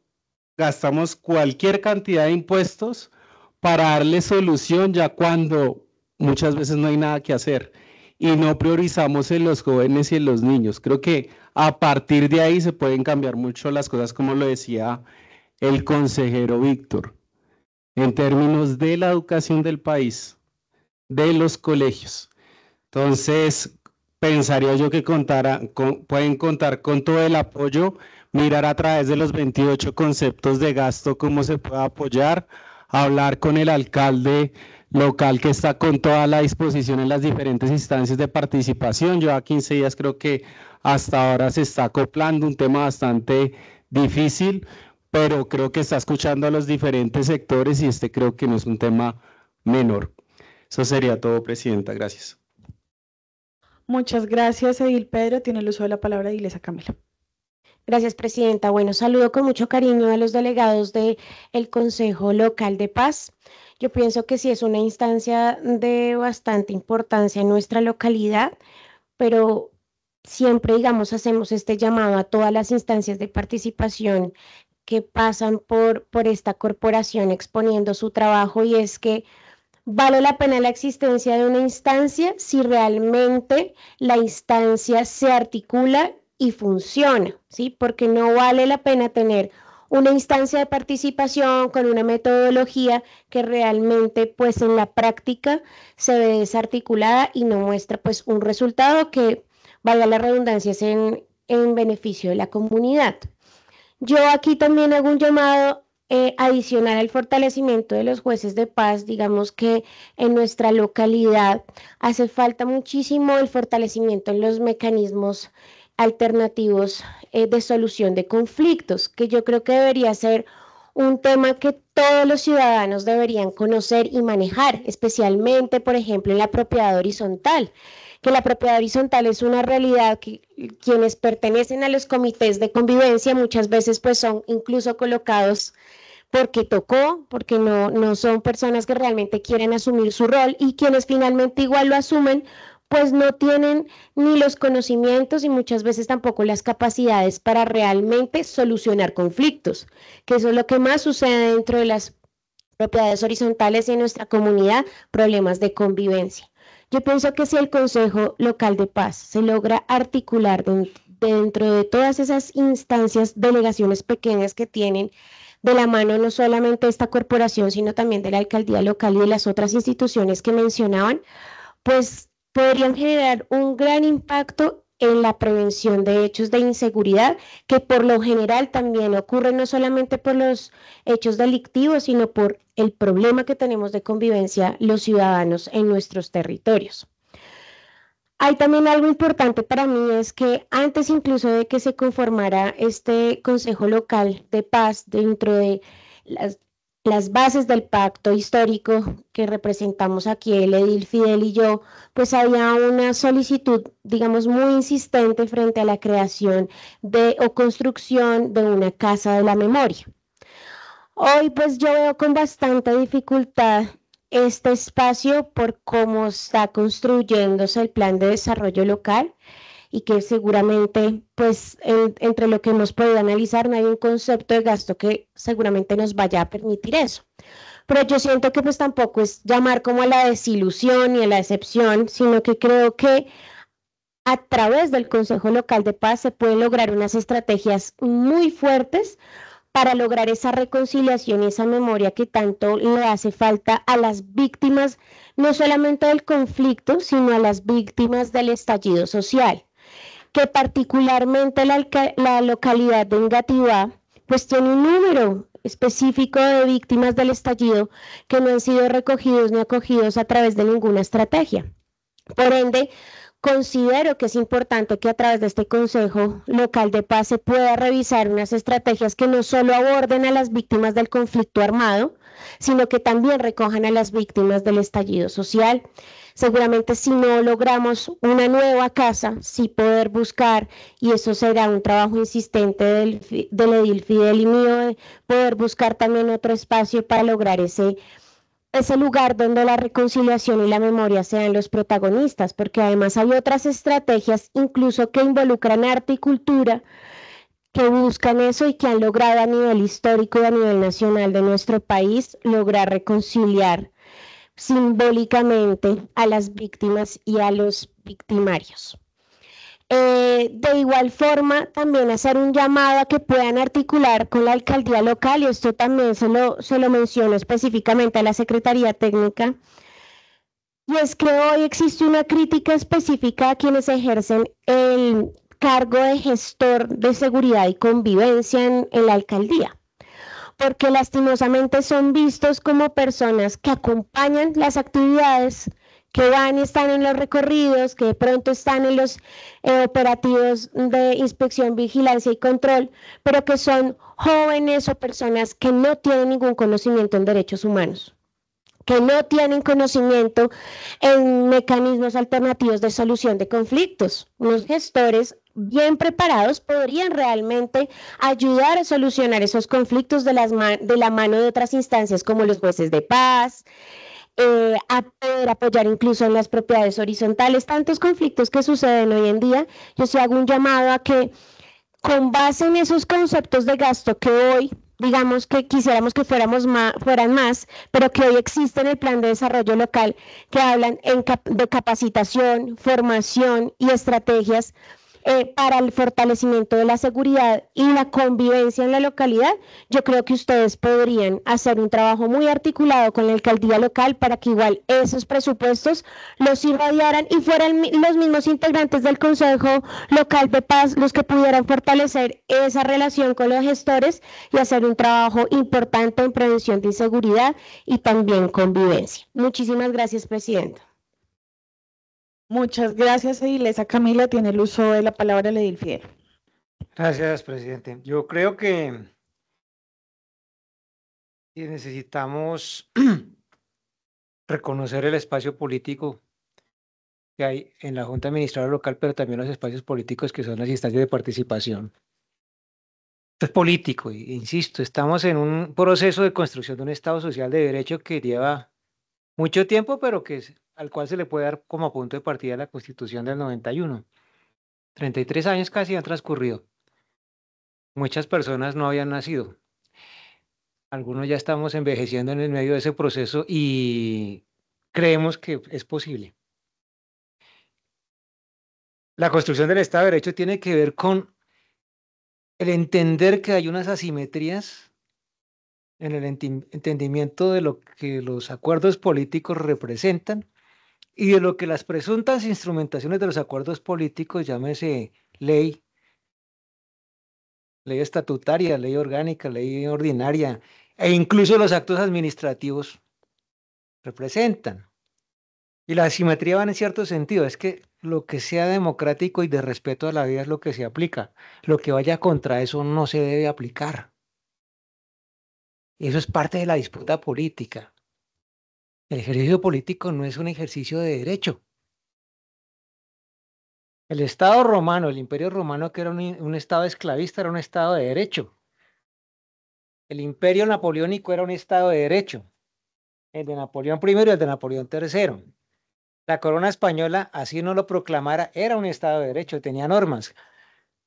gastamos cualquier cantidad de impuestos para darle solución ya cuando muchas veces no hay nada que hacer y no priorizamos en los jóvenes y en los niños. Creo que a partir de ahí se pueden cambiar mucho las cosas, como lo decía el consejero Víctor, en términos de la educación del país, de los colegios. Entonces, pensaría yo que contara, pueden contar con todo el apoyo, mirar a través de los 28 conceptos de gasto cómo se puede apoyar, hablar con el alcalde local que está con toda la disposición en las diferentes instancias de participación. Yo a 15 días creo que hasta ahora se está acoplando un tema bastante difícil, pero creo que está escuchando a los diferentes sectores y este creo que no es un tema menor. Eso sería todo, Presidenta. Gracias. Muchas gracias, Edil Pedro. Tiene el uso de la palabra y Iglesia Camila. Gracias, Presidenta. Bueno, saludo con mucho cariño a los delegados del el Consejo Local de Paz. Yo pienso que sí es una instancia de bastante importancia en nuestra localidad, pero siempre, digamos, hacemos este llamado a todas las instancias de participación que pasan por, por esta corporación exponiendo su trabajo y es que vale la pena la existencia de una instancia si realmente la instancia se articula y funciona, ¿sí? Porque no vale la pena tener una instancia de participación con una metodología que realmente pues en la práctica se ve desarticulada y no muestra pues un resultado que valga la redundancia en, en beneficio de la comunidad. Yo aquí también hago un llamado eh, adicional al fortalecimiento de los jueces de paz, digamos que en nuestra localidad hace falta muchísimo el fortalecimiento en los mecanismos alternativos eh, de solución de conflictos, que yo creo que debería ser un tema que todos los ciudadanos deberían conocer y manejar, especialmente, por ejemplo, en la propiedad horizontal que la propiedad horizontal es una realidad que quienes pertenecen a los comités de convivencia muchas veces pues son incluso colocados porque tocó, porque no, no son personas que realmente quieren asumir su rol y quienes finalmente igual lo asumen pues no tienen ni los conocimientos y muchas veces tampoco las capacidades para realmente solucionar conflictos, que eso es lo que más sucede dentro de las propiedades horizontales en nuestra comunidad, problemas de convivencia. Yo pienso que si el Consejo Local de Paz se logra articular dentro de todas esas instancias, delegaciones pequeñas que tienen, de la mano no solamente esta corporación, sino también de la alcaldía local y de las otras instituciones que mencionaban, pues podrían generar un gran impacto en la prevención de hechos de inseguridad, que por lo general también ocurre no solamente por los hechos delictivos, sino por el problema que tenemos de convivencia los ciudadanos en nuestros territorios. Hay también algo importante para mí es que antes incluso de que se conformara este Consejo Local de Paz dentro de las las bases del pacto histórico que representamos aquí el Edil Fidel y yo, pues había una solicitud, digamos, muy insistente frente a la creación de o construcción de una casa de la memoria. Hoy pues yo veo con bastante dificultad este espacio por cómo está construyéndose el plan de desarrollo local y que seguramente, pues, entre lo que hemos podido analizar, no hay un concepto de gasto que seguramente nos vaya a permitir eso. Pero yo siento que pues tampoco es llamar como a la desilusión y a la decepción, sino que creo que a través del Consejo Local de Paz se pueden lograr unas estrategias muy fuertes para lograr esa reconciliación y esa memoria que tanto le hace falta a las víctimas, no solamente del conflicto, sino a las víctimas del estallido social que particularmente la, localidad de Engativá, pues tiene un número específico de víctimas del estallido que no han sido recogidos ni acogidos a través de ninguna estrategia. Por ende, considero que es importante que a través de este Consejo Local de Paz se pueda revisar unas estrategias que no solo aborden a las víctimas del conflicto armado, sino que también recojan a las víctimas del estallido social, Seguramente si no logramos una nueva casa, sí poder buscar, y eso será un trabajo insistente del, del Edil Fidel y mío, de poder buscar también otro espacio para lograr ese ese lugar donde la reconciliación y la memoria sean los protagonistas, porque además hay otras estrategias incluso que involucran arte y cultura, que buscan eso y que han logrado a nivel histórico y a nivel nacional de nuestro país lograr reconciliar simbólicamente a las víctimas y a los victimarios. Eh, de igual forma, también hacer un llamado a que puedan articular con la alcaldía local, y esto también se lo, menciono específicamente a la Secretaría Técnica, y es que hoy existe una crítica específica a quienes ejercen el cargo de gestor de seguridad y convivencia en la alcaldía porque lastimosamente son vistos como personas que acompañan las actividades, que van y están en los recorridos, que de pronto están en los eh, operativos de inspección, vigilancia y control, pero que son jóvenes o personas que no tienen ningún conocimiento en derechos humanos que no tienen conocimiento en mecanismos alternativos de solución de conflictos. Los gestores bien preparados podrían realmente ayudar a solucionar esos conflictos de, la mano de otras instancias como los jueces de paz, eh, a poder apoyar incluso en las propiedades horizontales, tantos conflictos que suceden hoy en día. Yo sí hago un llamado a que con base en esos conceptos de gasto que hoy digamos que quisiéramos que fuéramos fueran más, pero que hoy existe en el plan de desarrollo local que hablan de capacitación, formación y estrategias eh, para el fortalecimiento de la seguridad y la convivencia en la localidad, yo creo que ustedes podrían hacer un trabajo muy articulado con la alcaldía local para que igual esos presupuestos los irradiaran y fueran los mismos integrantes del Consejo Local de Paz los que pudieran fortalecer esa relación con los gestores y hacer un trabajo importante en prevención de inseguridad y también convivencia. Muchísimas gracias, Presidenta. Muchas gracias, Edilesa. Camila tiene el uso de la palabra, le di Gracias, presidente. Yo creo que necesitamos reconocer el espacio político que hay en la Junta Administradora Local, pero también los espacios políticos que son las instancias de participación. es político, insisto, estamos en un proceso de construcción de un Estado social de derecho que lleva mucho tiempo, pero que es al cual se le puede dar como punto de partida la Constitución del 91. 33 años casi han transcurrido. Muchas personas no habían nacido. Algunos ya estamos envejeciendo en el medio de ese proceso y creemos que es posible. La construcción del Estado de Derecho tiene que ver con el entender que hay unas asimetrías en el entendimiento de lo que los acuerdos políticos representan y de lo que las presuntas instrumentaciones de los acuerdos políticos, llámese ley, ley estatutaria, ley orgánica, ley ordinaria, e incluso los actos administrativos representan. Y la asimetría va en cierto sentido, es que lo que sea democrático y de respeto a la vida es lo que se aplica. Lo que vaya contra eso no se debe aplicar. y Eso es parte de la disputa política. El ejercicio político no es un ejercicio de derecho. El Estado romano, el Imperio romano, que era un, Estado esclavista, era un Estado de derecho. El Imperio napoleónico era un Estado de derecho. El de Napoleón I y el de Napoleón III. La corona española, así no lo proclamara, era un Estado de derecho, tenía normas.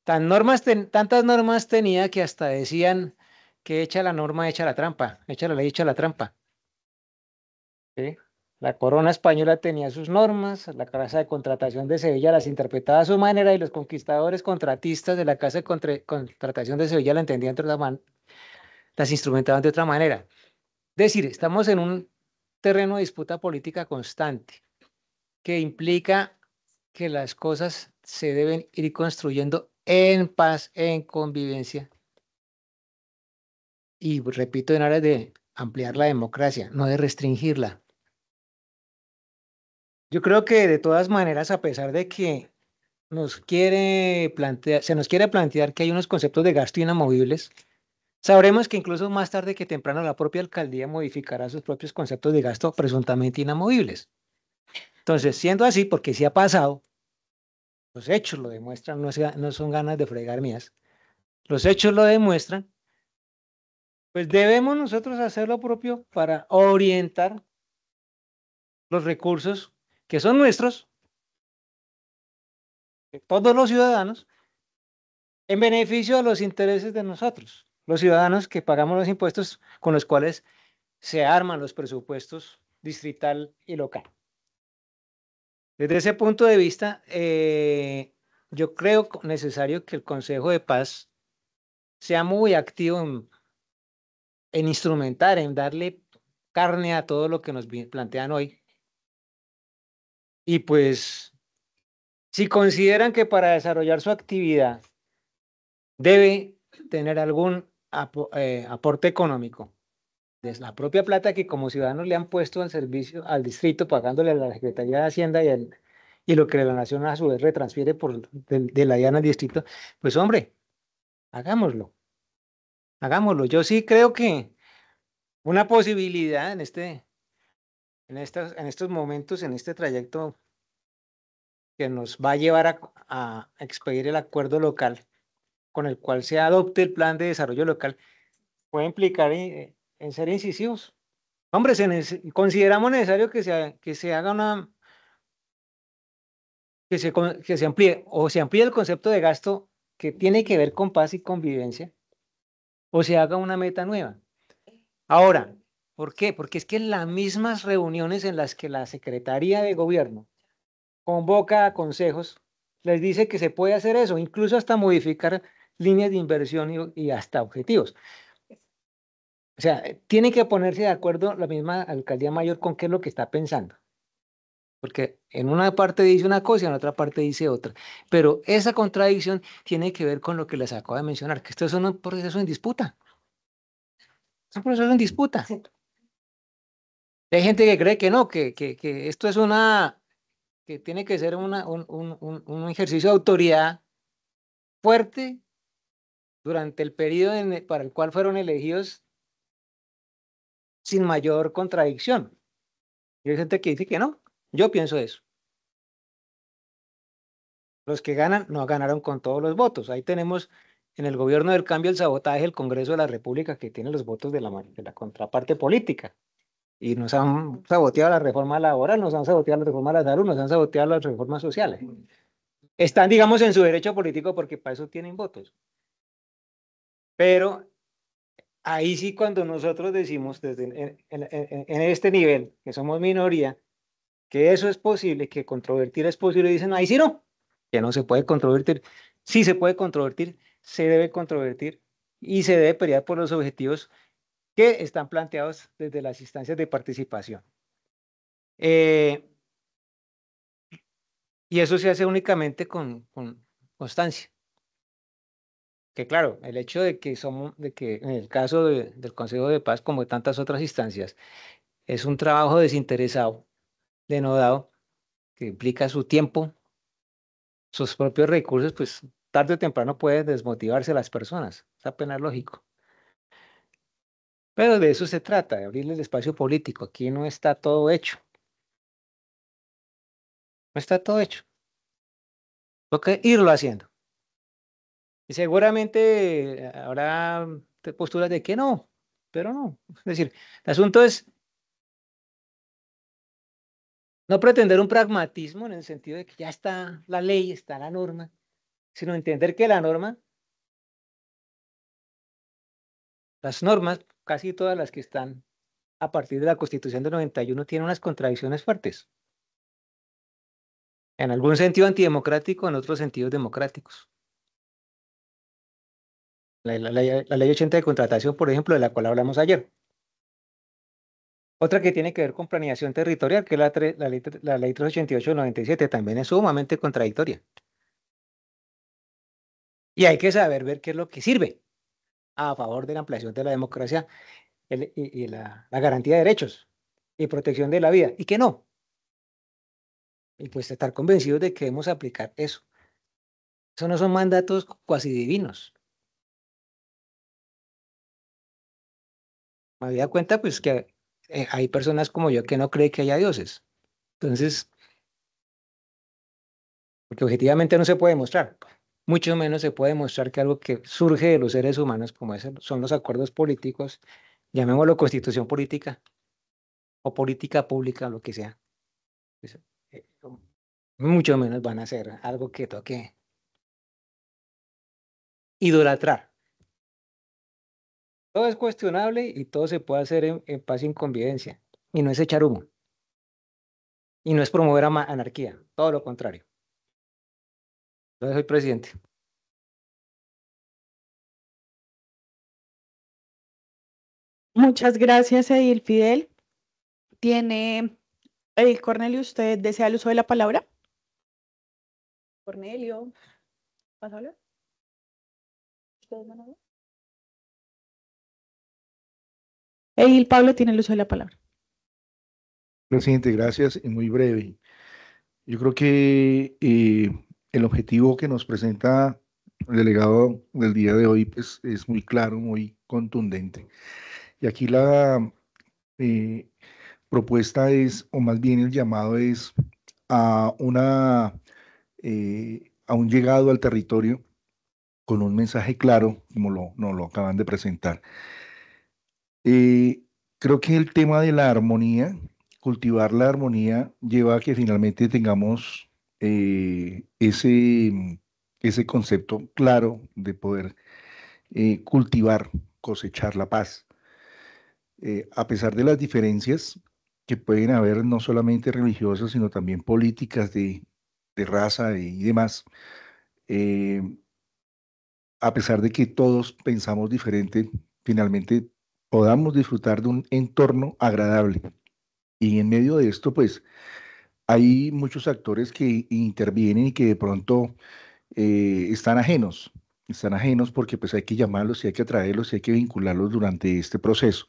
tantas normas tenía que hasta decían que echa la norma, echa la trampa, echa la ley, echa la trampa. La corona española tenía sus normas, la Casa de Contratación de Sevilla las interpretaba a su manera y los conquistadores contratistas de la Casa de Contratación de Sevilla la entendían de otra las instrumentaban de otra manera. Es decir, estamos en un terreno de disputa política constante que implica que las cosas se deben ir construyendo en paz, en convivencia y repito, en aras de ampliar la democracia, no de restringirla. Yo creo que de todas maneras, a pesar de que nos quiere plantear, se nos quiere plantear que hay unos conceptos de gasto inamovibles, sabremos que incluso más tarde que temprano la propia alcaldía modificará sus propios conceptos de gasto presuntamente inamovibles. Entonces, siendo así, porque sí ha pasado, los hechos lo demuestran, no, no son ganas de fregar mías, los hechos lo demuestran, pues debemos nosotros hacer lo propio para orientar los recursos que son nuestros, todos los ciudadanos, en beneficio de los intereses de nosotros, los ciudadanos que pagamos los impuestos con los cuales se arman los presupuestos distrital y local. Desde ese punto de vista, eh, yo creo necesario que el Consejo de Paz sea muy activo en instrumentar, en darle carne a todo lo que nos plantean hoy y pues, si consideran que para desarrollar su actividad debe tener algún eh, aporte económico, es la propia plata que como ciudadanos le han puesto al servicio, al distrito, pagándole a la Secretaría de Hacienda y, y lo que la Nación a su vez retransfiere por, de, la diana al distrito, pues hombre, hagámoslo. Hagámoslo. Yo sí creo que una posibilidad en este en, en estos momentos, en este trayecto que nos va a llevar a, expedir el acuerdo local con el cual se adopte el plan de desarrollo local, puede implicar eh, en, ser incisivos. Hombre, consideramos necesario que se, que se haga una... Que se, que se amplíe o se amplíe el concepto de gasto que tiene que ver con paz y convivencia o se haga una meta nueva. Ahora, ¿Por qué? Porque es que en las mismas reuniones en las que la Secretaría de Gobierno convoca a consejos, les dice que se puede hacer eso, incluso hasta modificar líneas de inversión y, hasta objetivos. O sea, eh, tiene que ponerse de acuerdo la misma alcaldía mayor con qué es lo que está pensando. Porque en una parte dice una cosa y en otra parte dice otra. Pero esa contradicción tiene que ver con lo que les acabo de mencionar, que esto es un proceso en disputa. Es un proceso en disputa. Hay gente que cree que no, que, esto es una, que tiene que ser un, ejercicio de autoridad fuerte durante el periodo para el cual fueron elegidos sin mayor contradicción. Y hay gente que dice que no, yo pienso eso. Los que ganan no ganaron con todos los votos. Ahí tenemos en el gobierno del cambio el sabotaje del Congreso de la República que tiene los votos de de la contraparte política y nos han saboteado la reforma laboral, nos han saboteado la reforma de la salud, nos han saboteado las reformas sociales. Están, digamos, en su derecho político porque para eso tienen votos. Pero ahí sí cuando nosotros decimos desde en, en este nivel, que somos minoría, que eso es posible, que controvertir es posible, dicen, ahí sí no, que no se puede controvertir. Sí se puede controvertir, se debe controvertir y se debe pelear por los objetivos que están planteados desde las instancias de participación. Eh, y eso se hace únicamente con, constancia. Que claro, el hecho de que somos, de que en el caso del Consejo de Paz, como tantas otras instancias, es un trabajo desinteresado, denodado, que implica su tiempo, sus propios recursos, pues tarde o temprano puede desmotivarse a las personas. Es apenas lógico. Pero de eso se trata, de abrirle el espacio político. Aquí no está todo hecho. No está todo hecho. que irlo haciendo. Y seguramente te eh, eh, posturas de que no, pero no. Es decir, el asunto es no pretender un pragmatismo en el sentido de que ya está la ley, está la norma, sino entender que la norma, las normas casi todas las que están a partir de la Constitución de 91 tienen unas contradicciones fuertes. En algún sentido antidemocrático, en otros sentidos democráticos. La, ley 80 de contratación, por ejemplo, de la cual hablamos ayer. Otra que tiene que ver con planeación territorial, que es la, ley, la ley 388-97, también es sumamente contradictoria. Y hay que saber ver qué es lo que sirve a favor de la ampliación de la democracia y, la, garantía de derechos y protección de la vida, y que no. Y pues estar convencidos de que debemos aplicar eso. Eso no son mandatos cuasi divinos. Me había cuenta pues que eh, hay personas como yo que no cree que haya dioses. Entonces, porque objetivamente no se puede demostrar mucho menos se puede mostrar que algo que surge de los seres humanos, como es, son los acuerdos políticos, llamémoslo constitución política o política pública, lo que sea, pues, eh, mucho menos van a ser algo que toque idolatrar. Todo es cuestionable y todo se puede hacer en, paz y en convivencia. Y no es echar humo. Y no es promover anarquía, todo lo contrario. Entonces soy presidente. Muchas gracias, Edil Fidel. Tiene, Edil eh, Cornelio, ¿usted desea el uso de la palabra? Cornelio, ¿vas a hablar? ¿Ustedes van a hablar? Edil Pablo tiene el uso de la palabra. Presidente, gracias y muy breve. Yo creo que eh, el objetivo que nos presenta el delegado del día de hoy pues, es muy claro, muy contundente. Y aquí la eh, propuesta es, o más bien el llamado es a, una, eh, a un llegado al territorio con un mensaje claro, como lo, nos lo acaban de presentar. Eh, creo que el tema de la armonía, cultivar la armonía, lleva a que finalmente tengamos eh, ese, mm, ese concepto claro de poder eh, cultivar, cosechar la paz. Eh, a pesar de las diferencias que pueden haber, no solamente religiosas, sino también políticas de, raza y demás, a pesar de que todos pensamos diferente, finalmente podamos disfrutar de un entorno agradable. Y en medio de esto, pues, hay muchos actores que intervienen y que de pronto eh, están ajenos, están ajenos porque pues hay que llamarlos y hay que atraerlos y hay que vincularlos durante este proceso.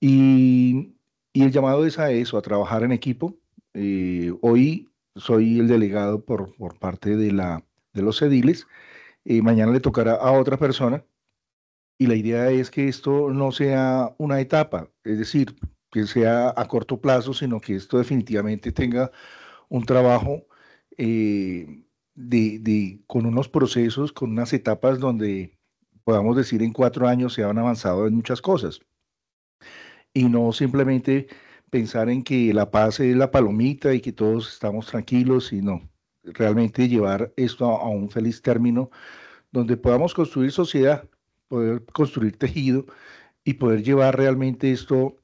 Y, el llamado es a eso, a trabajar en equipo. Eh, hoy soy el delegado por, por parte de, la, de los ediles, eh, mañana le tocará a otra persona y la idea es que esto no sea una etapa, es decir, que sea a corto plazo, sino que esto definitivamente tenga un trabajo eh, de, con unos procesos, con unas etapas donde podamos decir en cuatro años se han avanzado en muchas cosas. Y no simplemente pensar en que la paz es la palomita y que todos estamos tranquilos, sino realmente llevar esto a un feliz término donde podamos construir sociedad, poder construir tejido y poder llevar realmente esto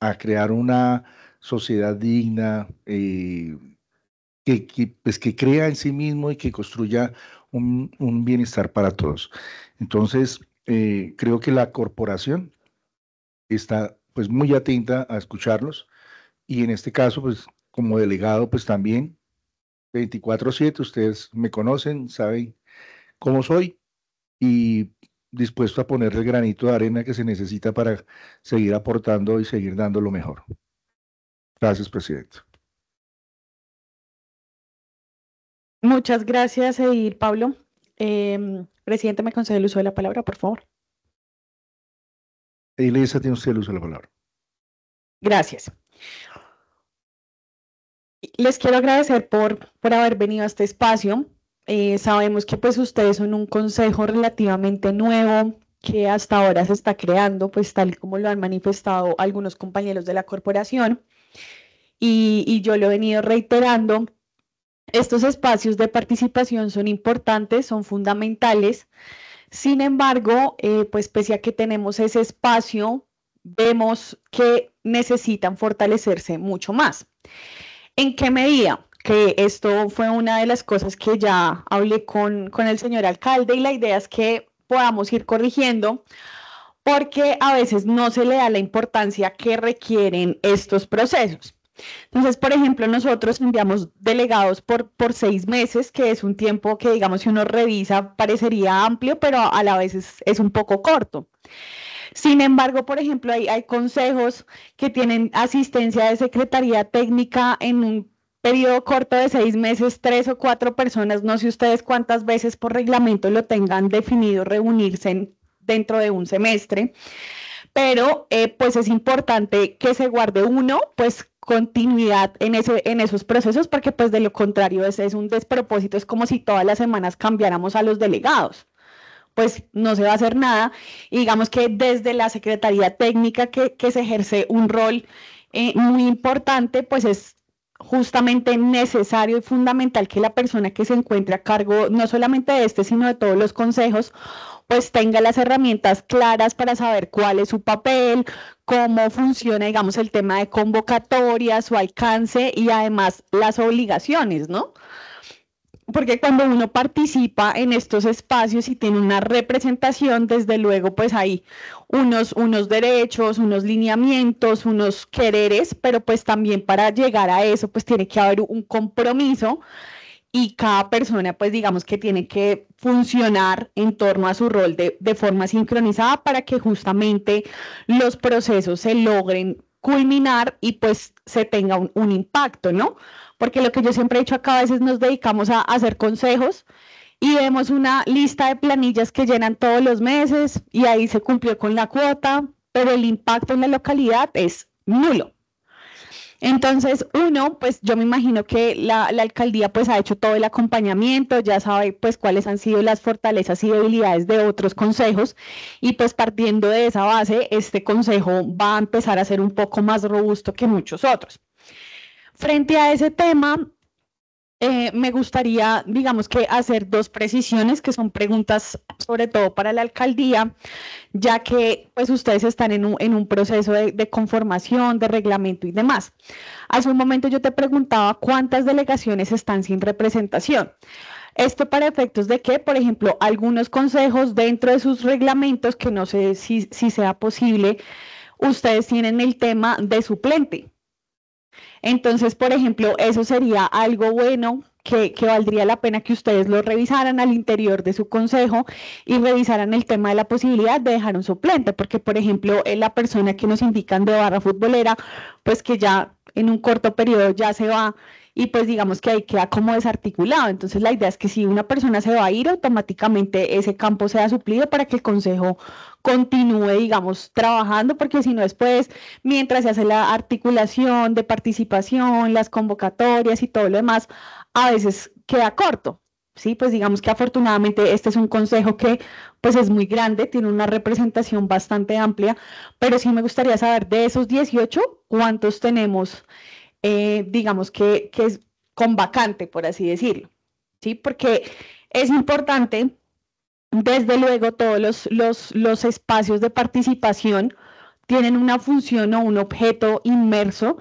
a crear una sociedad digna, eh, que, pues, que crea en sí mismo y que construya un, bienestar para todos. Entonces, eh, creo que la corporación está pues muy atenta a escucharlos y en este caso, pues como delegado, pues también 24/7, ustedes me conocen, saben cómo soy y dispuesto a poner el granito de arena que se necesita para seguir aportando y seguir dando lo mejor. Gracias, presidente. Muchas gracias, Edir Pablo. Em, presidente, me concede el uso de la palabra, por favor. Elisa, tiene usted el uso de la palabra. Gracias. Les quiero agradecer por, por haber venido a este espacio. Eh, sabemos que pues ustedes son un consejo relativamente nuevo que hasta ahora se está creando, pues tal como lo han manifestado algunos compañeros de la corporación. Y, yo lo he venido reiterando, estos espacios de participación son importantes, son fundamentales. Sin embargo, eh, pues pese a que tenemos ese espacio, vemos que necesitan fortalecerse mucho más. ¿En qué medida? que esto fue una de las cosas que ya hablé con, el señor alcalde y la idea es que podamos ir corrigiendo porque a veces no se le da la importancia que requieren estos procesos. Entonces, por ejemplo, nosotros enviamos delegados por, por seis meses, que es un tiempo que, digamos, si uno revisa, parecería amplio, pero a la vez es, un poco corto. Sin embargo, por ejemplo, hay, hay consejos que tienen asistencia de secretaría técnica en un periodo corto de seis meses, tres o cuatro personas, no sé ustedes cuántas veces por reglamento lo tengan definido reunirse dentro de un semestre, pero eh, pues es importante que se guarde uno, pues continuidad en, ese, en esos procesos, porque pues de lo contrario ese es un despropósito, es como si todas las semanas cambiáramos a los delegados pues no se va a hacer nada. Y digamos que desde la Secretaría Técnica que, se ejerce un rol eh, muy importante, pues es justamente necesario y fundamental que la persona que se encuentre a cargo no solamente de este, sino de todos los consejos, pues tenga las herramientas claras para saber cuál es su papel, cómo funciona, digamos, el tema de convocatoria, su alcance y además las obligaciones, ¿no? porque cuando uno participa en estos espacios y tiene una representación, desde luego, pues hay unos, unos derechos, unos lineamientos, unos quereres, pero pues también para llegar a eso, pues tiene que haber un compromiso y cada persona, pues digamos que tiene que funcionar en torno a su rol de, forma sincronizada para que justamente los procesos se logren culminar y pues se tenga un impacto, ¿no? porque lo que yo siempre he dicho acá, a veces nos dedicamos a, hacer consejos y vemos una lista de planillas que llenan todos los meses y ahí se cumplió con la cuota, pero el impacto en la localidad es nulo. Entonces, uno, pues yo me imagino que la, la, alcaldía pues ha hecho todo el acompañamiento, ya sabe pues cuáles han sido las fortalezas y debilidades de otros consejos y pues partiendo de esa base, este consejo va a empezar a ser un poco más robusto que muchos otros. Frente a ese tema, eh, me gustaría, digamos que, hacer dos precisiones que son preguntas sobre todo para la alcaldía, ya que pues ustedes están en un, proceso de, conformación, de reglamento y demás. Hace un momento yo te preguntaba cuántas delegaciones están sin representación. Esto para efectos de que, por ejemplo, algunos consejos dentro de sus reglamentos, que no sé si sea posible, ustedes tienen el tema de suplente. Entonces, por ejemplo, eso sería algo bueno que, valdría la pena que ustedes lo revisaran al interior de su consejo y revisaran el tema de la posibilidad de dejar un suplente, porque por ejemplo, eh, la persona que nos indican de barra futbolera, pues que ya en un corto periodo ya se va y pues digamos que ahí queda como desarticulado. Entonces la idea es que si una persona se va a ir, automáticamente ese campo sea suplido para que el consejo continúe, digamos, trabajando, porque si no después, mientras se hace la articulación de participación, las convocatorias y todo lo demás, a veces queda corto. Sí, pues digamos que afortunadamente este es un consejo que pues es muy grande, tiene una representación bastante amplia, pero sí me gustaría saber de esos 18, ¿cuántos tenemos eh, digamos que, es con vacante, por así decirlo, ¿sí? Porque es importante, desde luego, todos los, los, espacios de participación tienen una función o un objeto inmerso,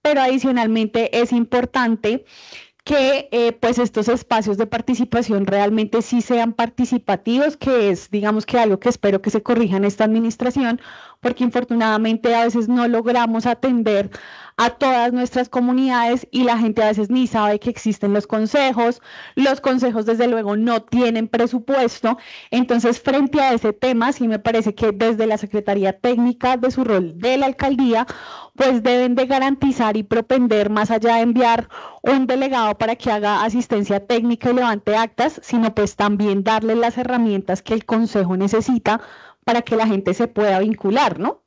pero adicionalmente es importante que eh, pues estos espacios de participación realmente sí sean participativos, que es digamos que algo que espero que se corrija en esta administración, porque infortunadamente a veces no logramos atender a todas nuestras comunidades y la gente a veces ni sabe que existen los consejos. Los consejos desde luego no tienen presupuesto. Entonces, frente a ese tema, sí me parece que desde la Secretaría Técnica, de su rol de la alcaldía, pues deben de garantizar y propender más allá de enviar un delegado para que haga asistencia técnica y levante actas, sino pues también darle las herramientas que el consejo necesita para que la gente se pueda vincular, ¿no?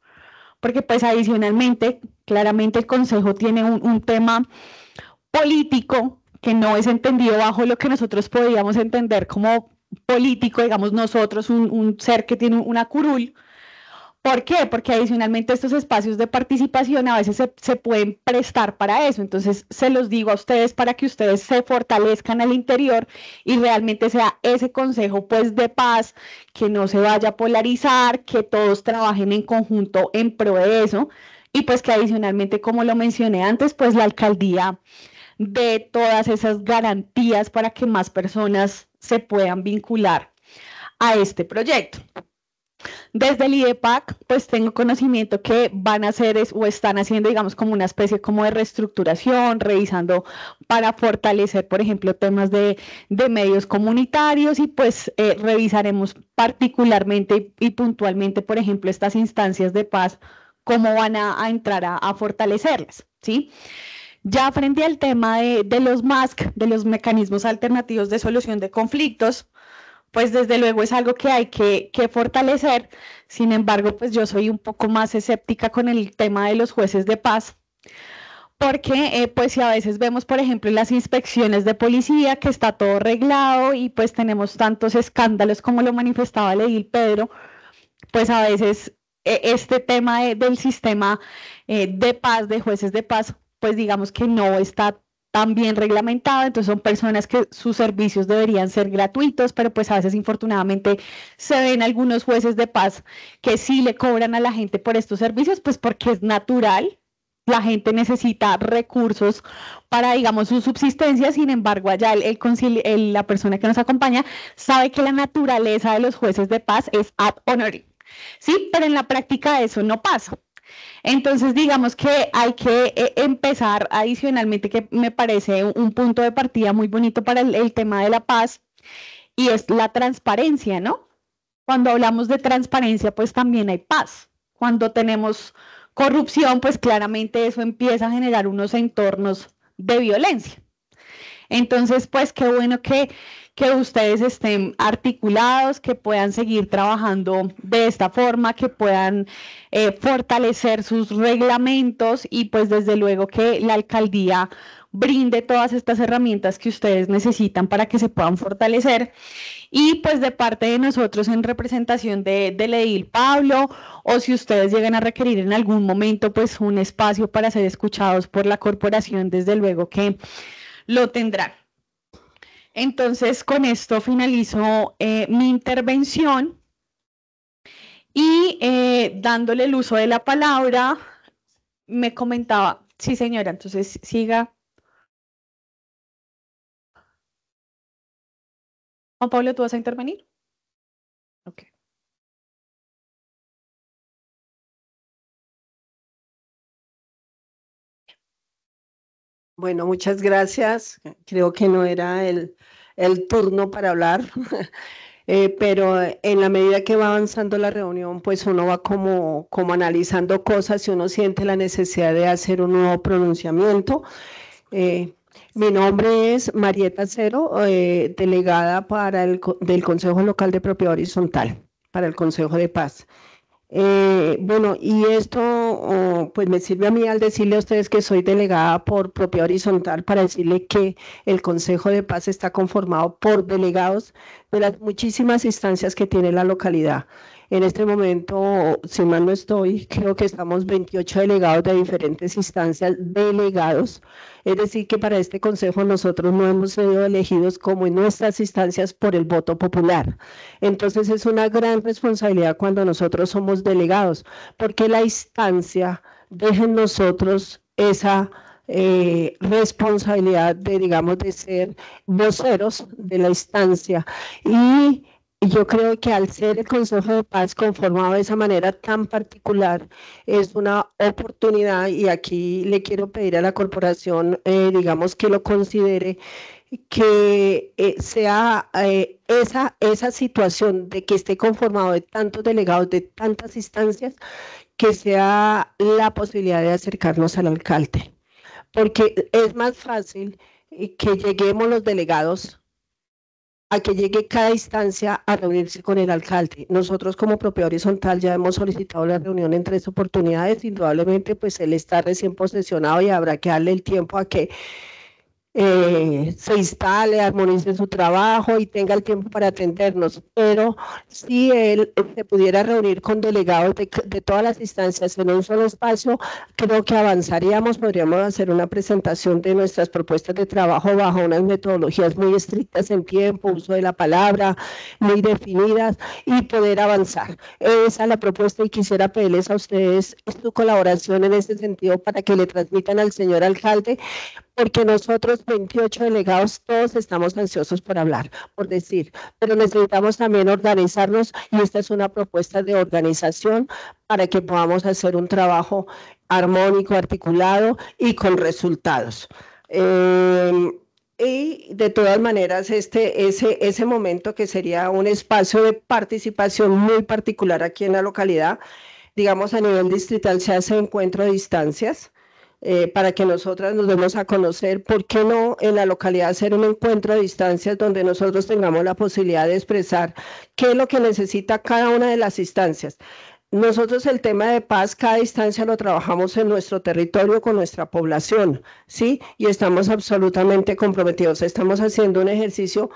Porque pues adicionalmente Claramente el Consejo tiene un, tema político que no es entendido bajo lo que nosotros podríamos entender como político, digamos nosotros, un, ser que tiene una curul. ¿Por qué? Porque adicionalmente estos espacios de participación a veces se, se, pueden prestar para eso. Entonces, se los digo a ustedes para que ustedes se fortalezcan al interior y realmente sea ese consejo pues de paz, que no se vaya a polarizar, que todos trabajen en conjunto en pro de eso, y pues que adicionalmente, como lo mencioné antes, pues la alcaldía de todas esas garantías para que más personas se puedan vincular a este proyecto. Desde el IDEPAC, pues tengo conocimiento que van a hacer o están haciendo, digamos, como una especie como de reestructuración, revisando para fortalecer, por ejemplo, temas de, medios comunitarios y pues eh, revisaremos particularmente y puntualmente, por ejemplo, estas instancias de paz cómo van a, entrar a, fortalecerlas, ¿sí? Ya frente al tema de, los MASC, de los mecanismos alternativos de solución de conflictos, pues desde luego es algo que hay que, fortalecer. Sin embargo, pues yo soy un poco más escéptica con el tema de los jueces de paz, porque eh, pues si a veces vemos, por ejemplo, las inspecciones de policía, que está todo reglado y pues tenemos tantos escándalos como lo manifestaba el Pedro, pues a veces e, este tema del sistema eh, de paz, de jueces de paz, pues digamos que no está tan bien reglamentado, entonces son personas que sus servicios deberían ser gratuitos, pero pues a veces infortunadamente se ven algunos jueces de paz que sí le cobran a la gente por estos servicios, pues porque es natural, la gente necesita recursos para, digamos, su subsistencia, sin embargo, allá el, la persona que nos acompaña sabe que la naturaleza de los jueces de paz es ad honorem. ¿sí? Pero en la práctica eso no pasa. Entonces, digamos que hay que eh, empezar adicionalmente, que me parece un punto de partida muy bonito para el, tema de la paz, y es la transparencia, ¿no? Cuando hablamos de transparencia, pues también hay paz. Cuando tenemos corrupción, pues claramente eso empieza a generar unos entornos de violencia. Entonces, pues qué bueno que que ustedes estén articulados, que puedan seguir trabajando de esta forma, que puedan eh, fortalecer sus reglamentos y pues desde luego que la alcaldía brinde todas estas herramientas que ustedes necesitan para que se puedan fortalecer. Y pues de parte de nosotros en representación de, del Pablo, o si ustedes llegan a requerir en algún momento pues un espacio para ser escuchados por la corporación, desde luego que lo tendrán. Entonces, con esto finalizo eh, mi intervención y eh, dándole el uso de la palabra, me comentaba, sí señora, entonces siga. Juan Pablo, ¿tú vas a intervenir? Bueno, muchas gracias. Creo que no era el, el turno para hablar, eh, pero en la medida que va avanzando la reunión, pues uno va como, analizando cosas y uno siente la necesidad de hacer un nuevo pronunciamiento. Eh, mi nombre es Marieta Cero, eh, delegada para el, del Consejo Local de Propiedad Horizontal, para el Consejo de Paz. Eh, bueno, y esto oh, pues me sirve a mí al decirle a ustedes que soy delegada por propia horizontal para decirle que el Consejo de Paz está conformado por delegados de las muchísimas instancias que tiene la localidad. En este momento, si mal no estoy, creo que estamos 28 delegados de diferentes instancias, delegados. Es decir, que para este Consejo nosotros no hemos sido elegidos como en nuestras instancias por el voto popular. Entonces es una gran responsabilidad cuando nosotros somos delegados, porque la instancia deja en nosotros esa... Eh, responsabilidad de, digamos, de ser voceros de la instancia. Y yo creo que al ser el Consejo de Paz conformado de esa manera tan particular, es una oportunidad y aquí le quiero pedir a la corporación, eh, digamos, que lo considere que eh, sea eh, esa, esa situación de que esté conformado de tantos delegados, de tantas instancias, que sea la posibilidad de acercarnos al alcalde. Porque es más fácil que lleguemos los delegados a que llegue cada instancia a reunirse con el alcalde. Nosotros como propiedad horizontal ya hemos solicitado la reunión en tres oportunidades, indudablemente pues él está recién posesionado y habrá que darle el tiempo a que eh, se instale, armonice su trabajo y tenga el tiempo para atendernos. Pero si él eh, se pudiera reunir con delegados de, de todas las instancias en un solo espacio, creo que avanzaríamos, podríamos hacer una presentación de nuestras propuestas de trabajo bajo unas metodologías muy estrictas en tiempo, uso de la palabra, muy definidas y poder avanzar. Esa es la propuesta y quisiera pedirles a ustedes su colaboración en este sentido para que le transmitan al señor alcalde, porque nosotros 28 delegados todos estamos ansiosos por hablar, por decir, pero necesitamos también organizarnos y esta es una propuesta de organización para que podamos hacer un trabajo armónico, articulado y con resultados. Em, y de todas maneras, este, ese, momento que sería un espacio de participación muy particular aquí en la localidad, digamos a nivel distrital se hace encuentro a distancias eh, para que nosotras nos demos a conocer, ¿por qué no en la localidad hacer un encuentro a distancias donde nosotros tengamos la posibilidad de expresar qué es lo que necesita cada una de las instancias? Nosotros el tema de paz, cada instancia lo trabajamos en nuestro territorio con nuestra población, ¿sí? Y estamos absolutamente comprometidos. Estamos haciendo un ejercicio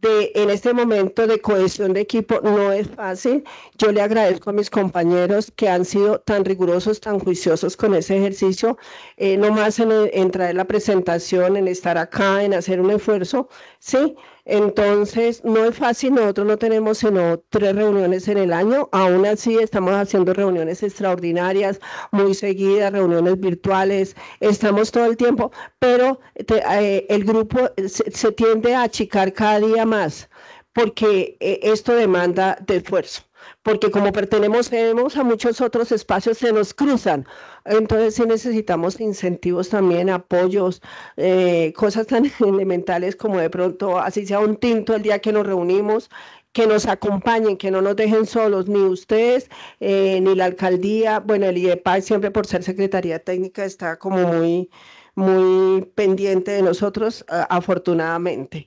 de, en este momento de cohesión de equipo no es fácil. Yo le agradezco a mis compañeros que han sido tan rigurosos, tan juiciosos con ese ejercicio, eh, no más en, en traer la presentación, en estar acá, en hacer un esfuerzo, ¿sí? Entonces, no es fácil, nosotros no tenemos sino tres reuniones en el año, aún así estamos haciendo reuniones extraordinarias, muy seguidas, reuniones virtuales, estamos todo el tiempo, pero eh, el grupo eh, se, tiende a achicar cada día más porque eh, esto demanda de esfuerzo porque como pertenecemos a muchos otros espacios, se nos cruzan. Entonces sí necesitamos incentivos también, apoyos, eh, cosas tan elementales como de pronto, así sea un tinto el día que nos reunimos, que nos acompañen, que no nos dejen solos, ni ustedes, eh, ni la alcaldía. Bueno, el IEPA siempre por ser Secretaría Técnica está como muy, muy pendiente de nosotros, afortunadamente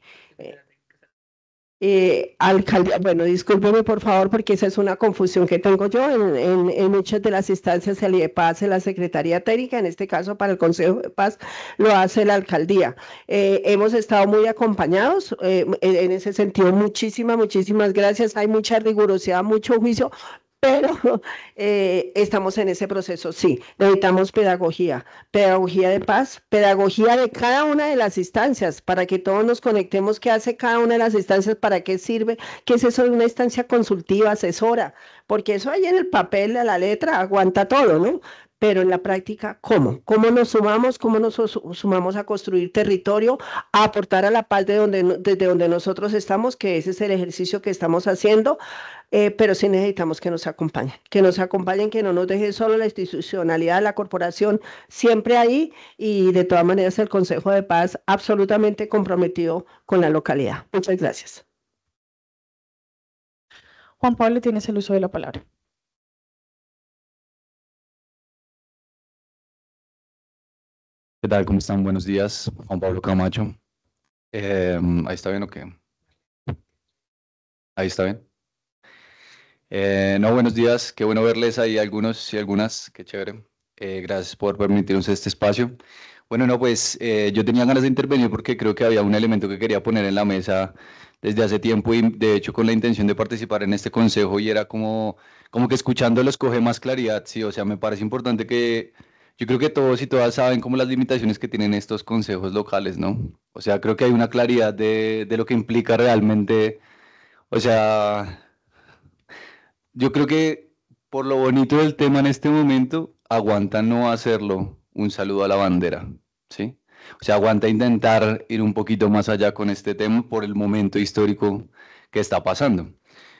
eh, alcaldía, bueno, discúlpeme por favor porque esa es una confusión que tengo yo en, muchas de las instancias el IEPAS, la Secretaría Técnica, en este caso para el Consejo de Paz lo hace la alcaldía. Eh, hemos estado muy acompañados eh, en, ese sentido, muchísimas, muchísimas gracias. Hay mucha rigurosidad, mucho juicio, pero eh, estamos en ese proceso, sí. Necesitamos pedagogía, pedagogía de paz, pedagogía de cada una de las instancias, para que todos nos conectemos, qué hace cada una de las instancias, para qué sirve, qué es eso de una instancia consultiva, asesora, porque eso ahí en el papel, a la letra, aguanta todo, ¿no? pero en la práctica, ¿cómo? ¿Cómo nos sumamos? ¿Cómo nos sumamos a construir territorio, a aportar a la paz desde donde nosotros estamos, que ese es el ejercicio que estamos haciendo, eh, pero sí necesitamos que nos acompañen, que nos acompañen, que no nos deje solo la institucionalidad, la corporación siempre ahí y de todas maneras el Consejo de Paz absolutamente comprometido con la localidad. Muchas gracias. Juan Pablo, tienes el uso de la palabra. ¿Qué tal? ¿Cómo están? Buenos días, Juan Pablo Camacho. Em, ¿Ahí está bien o qué? Ahí está bien. Eh, no, buenos días, qué bueno verles ahí algunos y algunas, qué chévere. Eh, gracias por permitirnos este espacio. Bueno, no, pues eh, yo tenía ganas de intervenir porque creo que había un elemento que quería poner en la mesa desde hace tiempo y de hecho con la intención de participar en este consejo y era como, como que escuchándolo coge más claridad, sí, o sea, me parece importante que yo creo que todos y todas saben como las limitaciones que tienen estos consejos locales, ¿no? O sea, creo que hay una claridad de, de lo que implica realmente, o sea, yo creo que por lo bonito del tema en este momento, aguanta no hacerlo un saludo a la bandera, ¿sí? O sea, aguanta intentar ir un poquito más allá con este tema por el momento histórico que está pasando.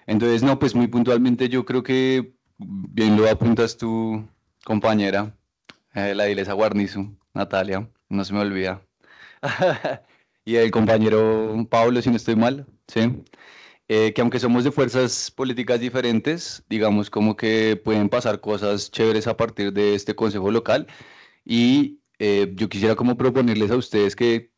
Entonces, no, pues muy puntualmente yo creo que bien lo apuntas tú, compañera, eh, la iglesia Guarnizo, Natalia, no se me olvida. y el compañero Pablo, si no estoy mal, ¿sí? Eh, que aunque somos de fuerzas políticas diferentes, digamos como que pueden pasar cosas chéveres a partir de este consejo local. Y eh, yo quisiera como proponerles a ustedes que,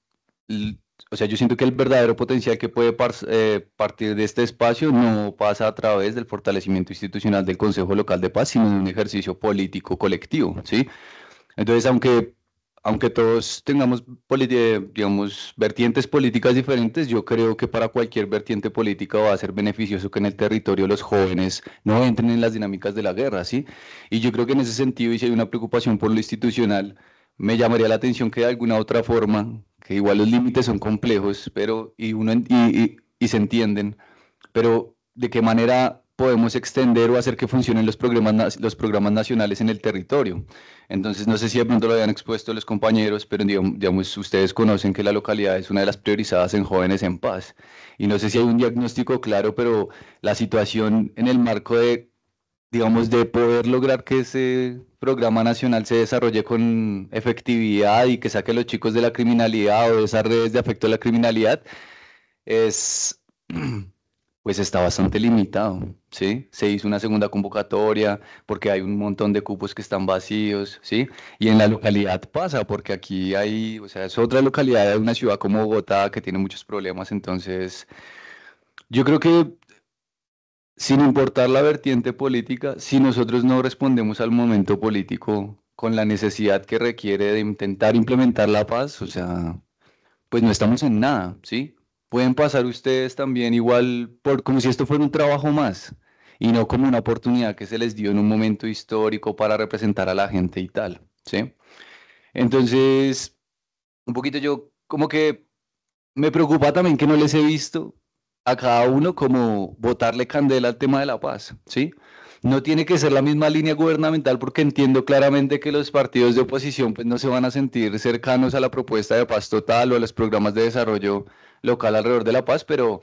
o sea, yo siento que el verdadero potencial que puede partir de este espacio no pasa a través del fortalecimiento institucional del Consejo Local de Paz, sino en un ejercicio político colectivo, ¿sí? Entonces, aunque, aunque todos tengamos, eh, digamos, vertientes políticas diferentes, yo creo que para cualquier vertiente política va a ser beneficioso que en el territorio los jóvenes no entren en las dinámicas de la guerra, ¿sí? Y yo creo que en ese sentido, y si hay una preocupación por lo institucional, me llamaría la atención que de alguna otra forma, que igual los límites son complejos, pero y uno y, y se entienden, pero de qué manera podemos extender o hacer que funcionen los programas, los programas nacionales en el territorio. Entonces, no sé si de pronto lo habían expuesto los compañeros, pero digamos, ustedes conocen que la localidad es una de las priorizadas en Jóvenes en Paz. Y no sé si hay un diagnóstico claro, pero la situación en el marco de, digamos, de poder lograr que ese programa nacional se desarrolle con efectividad y que saque a los chicos de la criminalidad o de esas redes de afecto a la criminalidad, es pues está bastante limitado, ¿sí? Se hizo una segunda convocatoria porque hay un montón de cupos que están vacíos, ¿sí? Y en la localidad pasa, porque aquí hay, o sea, es otra localidad de una ciudad como Bogotá que tiene muchos problemas, entonces yo creo que sin importar la vertiente política, si nosotros no respondemos al momento político con la necesidad que requiere de intentar implementar la paz, o sea, pues no estamos en nada, ¿sí? pueden pasar ustedes también igual por como si esto fuera un trabajo más y no como una oportunidad que se les dio en un momento histórico para representar a la gente y tal, ¿sí? Entonces, un poquito yo como que me preocupa también que no les he visto a cada uno como botarle candela al tema de la paz, ¿sí? No tiene que ser la misma línea gubernamental porque entiendo claramente que los partidos de oposición pues no se van a sentir cercanos a la propuesta de paz total o a los programas de desarrollo local alrededor de La Paz, pero,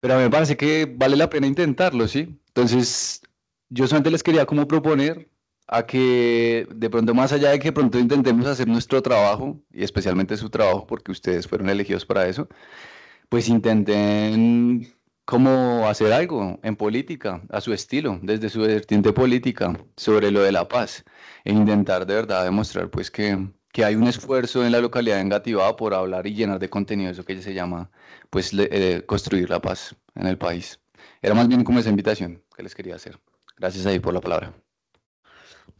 pero a mí me parece que vale la pena intentarlo, ¿sí? Entonces, yo solamente les quería como proponer a que de pronto más allá de que pronto intentemos hacer nuestro trabajo, y especialmente su trabajo, porque ustedes fueron elegidos para eso, pues intenten como hacer algo en política, a su estilo, desde su vertiente política, sobre lo de la paz, e intentar de verdad demostrar pues que, que hay un esfuerzo en la localidad de Engativá por hablar y llenar de contenido eso que se llama pues eh, construir la paz en el país. Era más bien como esa invitación que les quería hacer. Gracias ahí por la palabra.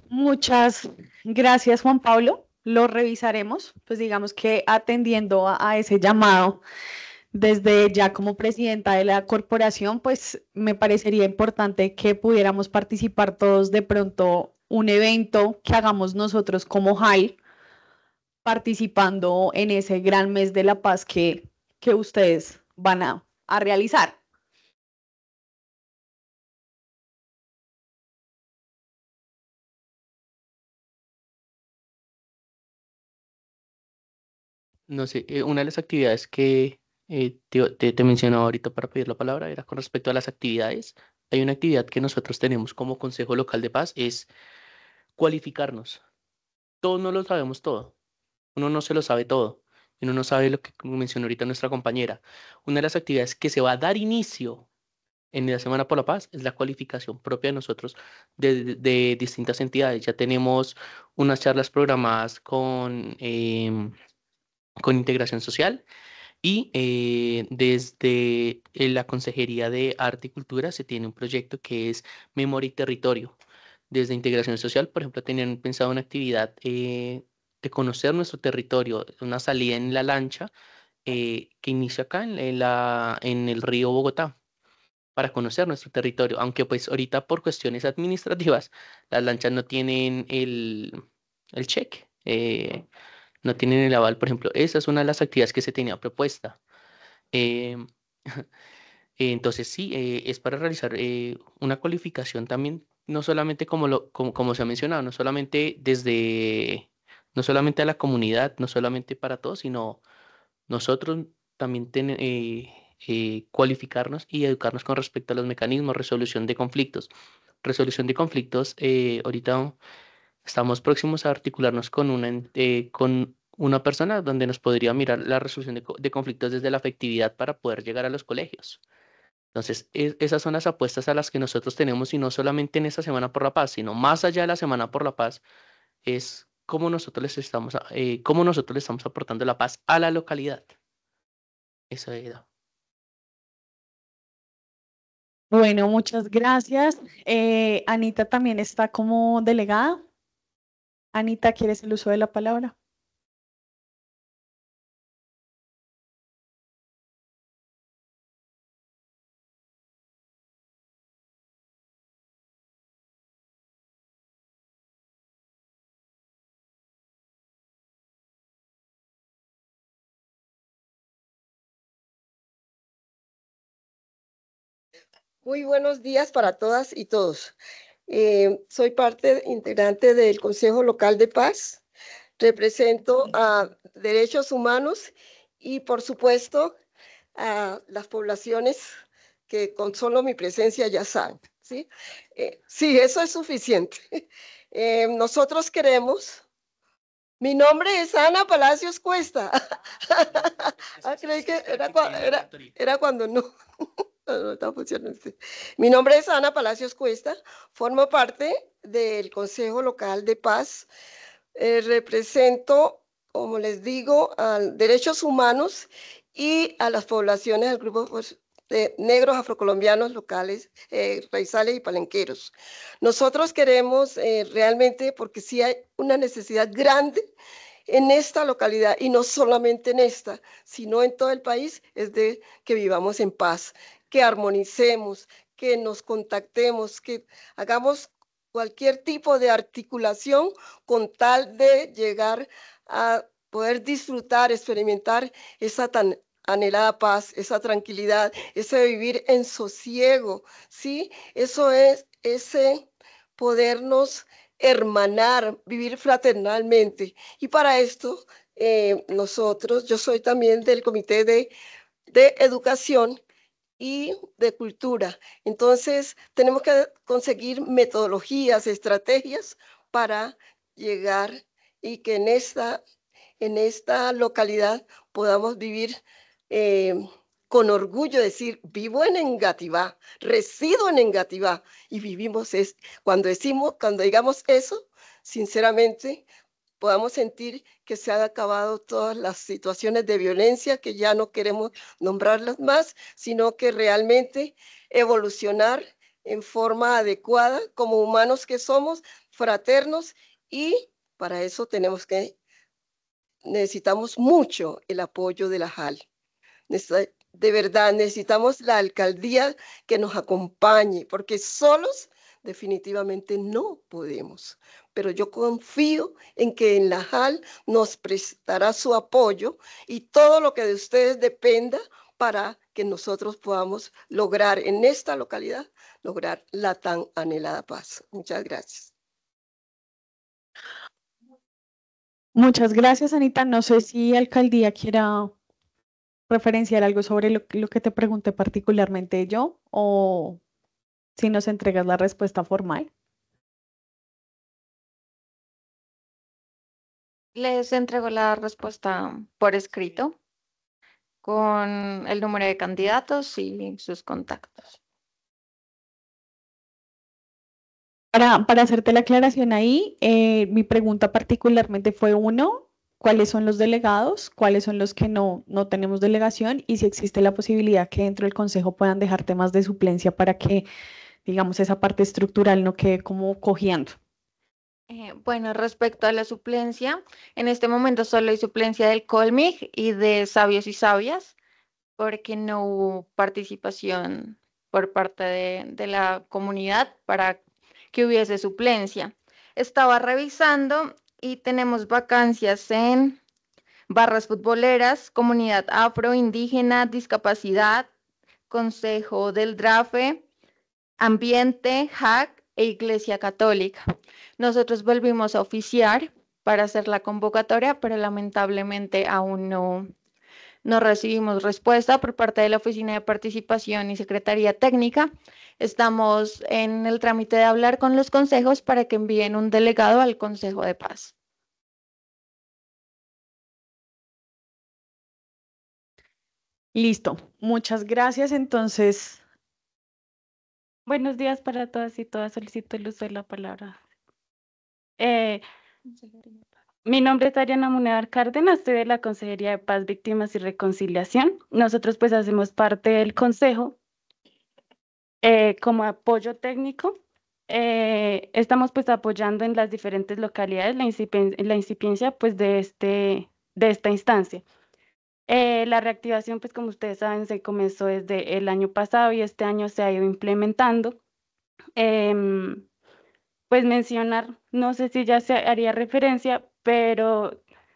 Muchas gracias Juan Pablo. Lo revisaremos, pues digamos que atendiendo a, ese llamado desde ya como presidenta de la corporación, pues me parecería importante que pudiéramos participar todos de pronto un evento que hagamos nosotros como HAL participando en ese gran mes de la paz que, ustedes van a, realizar. No sé, eh, una de las actividades que eh, te, te, mencionaba ahorita para pedir la palabra era con respecto a las actividades. Hay una actividad que nosotros tenemos como Consejo Local de Paz, es cualificarnos. Todos no lo sabemos todo. Uno no se lo sabe todo. Uno no sabe lo que mencionó ahorita nuestra compañera. Una de las actividades que se va a dar inicio en la Semana por la Paz es la cualificación propia de nosotros de, distintas entidades. Ya tenemos unas charlas programadas con, em, con integración social y eh, desde eh, la Consejería de Arte y Cultura se tiene un proyecto que es Memoria y Territorio. Desde integración social, por ejemplo, tenían pensado una actividad eh, de conocer nuestro territorio, una salida en la lancha eh, que inicia acá en, el río Bogotá para conocer nuestro territorio, aunque pues ahorita por cuestiones administrativas las lanchas no tienen el, el cheque, eh, no tienen el aval, por ejemplo. Esa es una de las actividades que se tenía propuesta. Eh, entonces sí, es para realizar una cualificación también, no solamente como, como, se ha mencionado, no solamente desde no solamente a la comunidad, no solamente para todos, sino nosotros también eh, eh, cualificarnos y educarnos con respecto a los mecanismos, resolución de conflictos. Resolución de conflictos, eh, ahorita estamos próximos a articularnos con una, con una persona donde nos podría mirar la resolución de, conflictos desde la afectividad para poder llegar a los colegios. Entonces, esas son las apuestas a las que nosotros tenemos y no solamente en esta Semana por la Paz, sino más allá de la Semana por la Paz, es cómo nosotros les estamos, eh, cómo nosotros estamos aportando la paz a la localidad. Eso ido. Bueno, muchas gracias. Eh, Anita también está como delegada. Anita, ¿quieres el uso de la palabra? Muy buenos días para todas y todos. Eh, soy parte integrante del Consejo Local de Paz. Represento a derechos humanos y, por supuesto, a las poblaciones que con solo mi presencia ya saben. Sí, eh, eso es suficiente. Eh, nosotros queremos mi nombre es Ana Palacios Cuesta. Pues, ah, creí que era cuando no. Mi nombre es Ana Palacios Cuesta, formo parte del Consejo Local de Paz. Eh, represento, como les digo, a derechos humanos y a las poblaciones del grupo de negros afrocolombianos locales, eh, raizales y palenqueros. Nosotros queremos eh, realmente, porque sí hay una necesidad grande en esta localidad y no solamente en esta, sino en todo el país, es de que vivamos en paz, que armonicemos, que nos contactemos, que hagamos cualquier tipo de articulación con tal de llegar a poder disfrutar, experimentar esa tan anhelada paz, esa tranquilidad, ese vivir en sosiego, ¿sí? Eso es ese podernos hermanar, vivir fraternalmente. Y para esto, eh, nosotros, yo soy también del Comité de, de Educación y de cultura. Entonces, tenemos que conseguir metodologías, estrategias para llegar y que en esta, en esta localidad podamos vivir eh, con orgullo, decir, vivo en Engativá, resido en Engativá y vivimos, es, cuando, decimos, cuando digamos eso, sinceramente podamos sentir que se han acabado todas las situaciones de violencia, que ya no queremos nombrarlas más, sino que realmente evolucionar en forma adecuada como humanos que somos, fraternos, y para eso tenemos que, necesitamos mucho el apoyo de la JAL. De verdad, necesitamos la alcaldía que nos acompañe, porque solos definitivamente no podemos pero yo confío en que en la JAL nos prestará su apoyo y todo lo que de ustedes dependa para que nosotros podamos lograr en esta localidad, lograr la tan anhelada paz. Muchas gracias. Muchas gracias, Anita. No sé si alcaldía quiera referenciar algo sobre lo, lo que te pregunté particularmente yo o si nos entregas la respuesta formal. Les entregó la respuesta por escrito con el número de candidatos y sus contactos. Para, para hacerte la aclaración ahí, eh, mi pregunta particularmente fue uno, cuáles son los delegados, cuáles son los que no, no tenemos delegación y si existe la posibilidad que dentro del Consejo puedan dejar temas de suplencia para que, digamos, esa parte estructural no quede como cogiendo. Eh, bueno, respecto a la suplencia, en este momento solo hay suplencia del Colmig y de Sabios y Sabias, porque no hubo participación por parte de, la comunidad para que hubiese suplencia. Estaba revisando y tenemos vacancias en barras futboleras, comunidad Afroindígena, discapacidad, consejo del DRAFE, ambiente, hack, e Iglesia Católica. Nosotros volvimos a oficiar para hacer la convocatoria, pero lamentablemente aún no, no recibimos respuesta por parte de la Oficina de Participación y Secretaría Técnica. Estamos en el trámite de hablar con los consejos para que envíen un delegado al Consejo de Paz. Listo, muchas gracias. Entonces, Buenos días para todas y todas. Solicito el uso de la palabra. Eh, mi nombre es Ariana Munevar Cárdenas, soy de la Consejería de Paz, Víctimas y Reconciliación. Nosotros pues hacemos parte del Consejo eh, como apoyo técnico. Eh, estamos pues apoyando en las diferentes localidades la, la incipiencia pues de, este, de esta instancia. Eh, la reactivación, pues como ustedes saben, se comenzó desde el año pasado y este año se ha ido implementando. Em, pues mencionar, no sé si ya se haría referencia, pero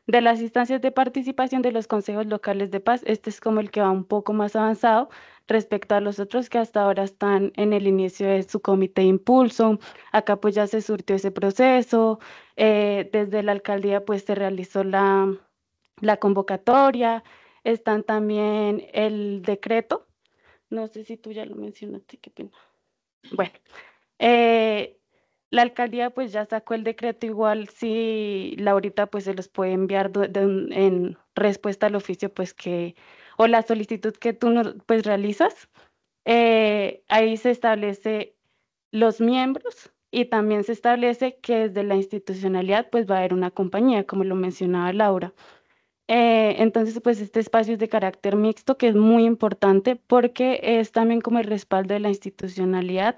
de las instancias de participación de los consejos locales de paz, este es como el que va un poco más avanzado respecto a los otros que hasta ahora están en el inicio de su comité de impulso. Acá pues ya se surtió ese proceso, eh, desde la alcaldía pues se realizó la, la convocatoria, están también el decreto, no sé si tú ya lo mencionaste, qué pena. Bueno, eh, la alcaldía pues ya sacó el decreto, igual si Laurita pues se los puede enviar en respuesta al oficio pues que, o la solicitud que tú pues realizas, eh, ahí se establece los miembros y también se establece que desde la institucionalidad pues va a haber una compañía, como lo mencionaba Laura. Eh, entonces, pues este espacio es de carácter mixto, que es muy importante porque es también como el respaldo de la institucionalidad,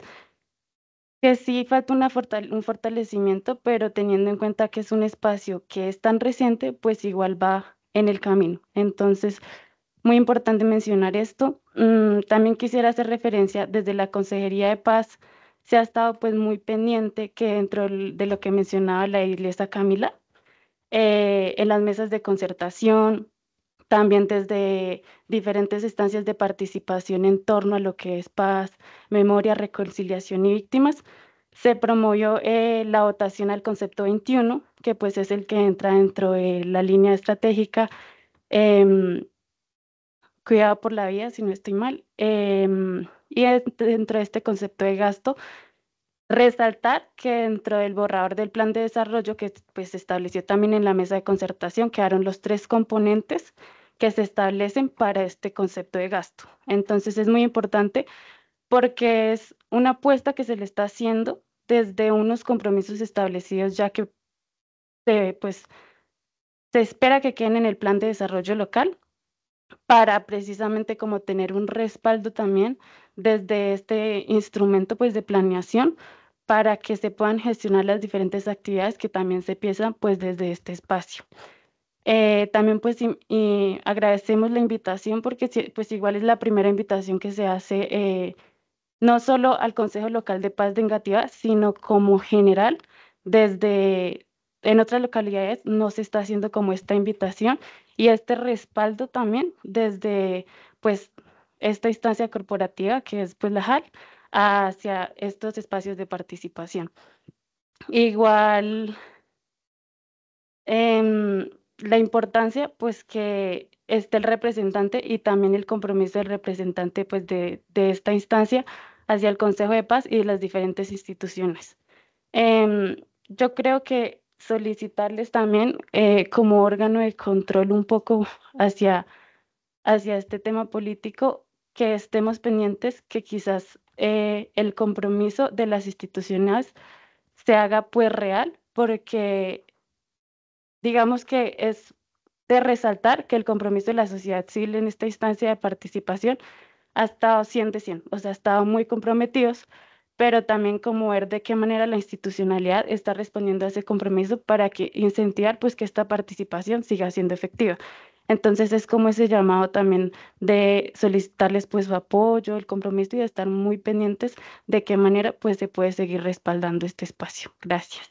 que sí falta un fortalecimiento, pero teniendo en cuenta que es un espacio que es tan reciente, pues igual va en el camino. Entonces, muy importante mencionar esto. Mm, también quisiera hacer referencia desde la Consejería de Paz, se ha estado pues muy pendiente que dentro de lo que mencionaba la iglesia Camila, eh, en las mesas de concertación, también desde diferentes instancias de participación en torno a lo que es paz, memoria, reconciliación y víctimas, se promovió eh, la votación al concepto 21, que pues es el que entra dentro de la línea estratégica em, cuidado por la vida, si no estoy mal. Em, y dentro de este concepto de gasto Resaltar que dentro del borrador del plan de desarrollo que pues, se estableció también en la mesa de concertación quedaron los tres componentes que se establecen para este concepto de gasto. Entonces es muy importante porque es una apuesta que se le está haciendo desde unos compromisos establecidos ya que eh, pues, se espera que queden en el plan de desarrollo local para precisamente como tener un respaldo también desde este instrumento pues de planeación para que se puedan gestionar las diferentes actividades que también se piensan pues desde este espacio. Eh, también pues agradecemos la invitación porque pues igual es la primera invitación que se hace eh, no solo al Consejo Local de Paz de Engativá, sino como general desde en otras localidades no se está haciendo como esta invitación y este respaldo también desde pues esta instancia corporativa que es pues la JAL hacia estos espacios de participación. Igual em, la importancia pues que esté el representante y también el compromiso del representante pues de, de esta instancia hacia el Consejo de Paz y las diferentes instituciones. Em, yo creo que solicitarles también eh, como órgano de control un poco hacia, hacia este tema político que estemos pendientes que quizás eh, el compromiso de las instituciones se haga pues real, porque digamos que es de resaltar que el compromiso de la sociedad civil en esta instancia de participación ha estado 100 de 100, o sea, ha estado muy comprometidos pero también como ver de qué manera la institucionalidad está respondiendo a ese compromiso para que incentivar pues que esta participación siga siendo efectiva. Entonces es como ese llamado también de solicitarles pues su apoyo, el compromiso y de estar muy pendientes de qué manera pues se puede seguir respaldando este espacio. Gracias.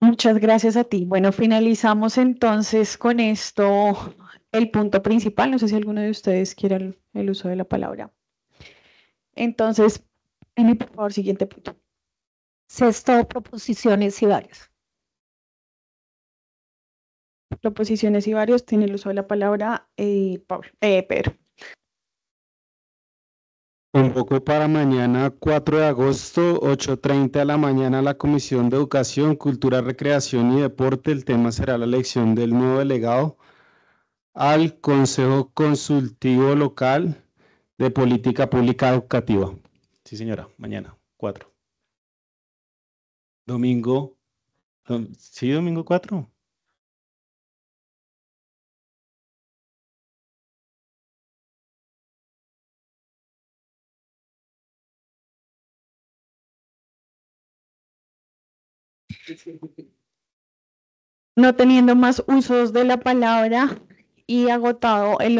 Muchas gracias a ti. Bueno, finalizamos entonces con esto el punto principal. No sé si alguno de ustedes quiera el uso de la palabra. Entonces, por favor, siguiente punto. Sexto, proposiciones y varios. Proposiciones y varios, tiene el uso de la palabra eh, eh Pedro. Convoco para mañana 4 de agosto, 8.30 de la mañana, la Comisión de Educación, Cultura, Recreación y Deporte. El tema será la elección del nuevo delegado al Consejo Consultivo Local de Política Pública Educativa. Sí, señora, mañana, Cuatro. Domingo. sí, domingo cuatro? No teniendo más usos de la palabra, y agotado el,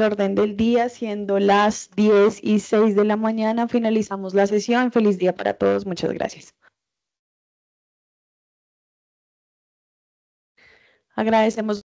orden del día, siendo las 10 y 6 de la mañana, finalizamos la sesión. Feliz día para todos. Muchas gracias. Agradecemos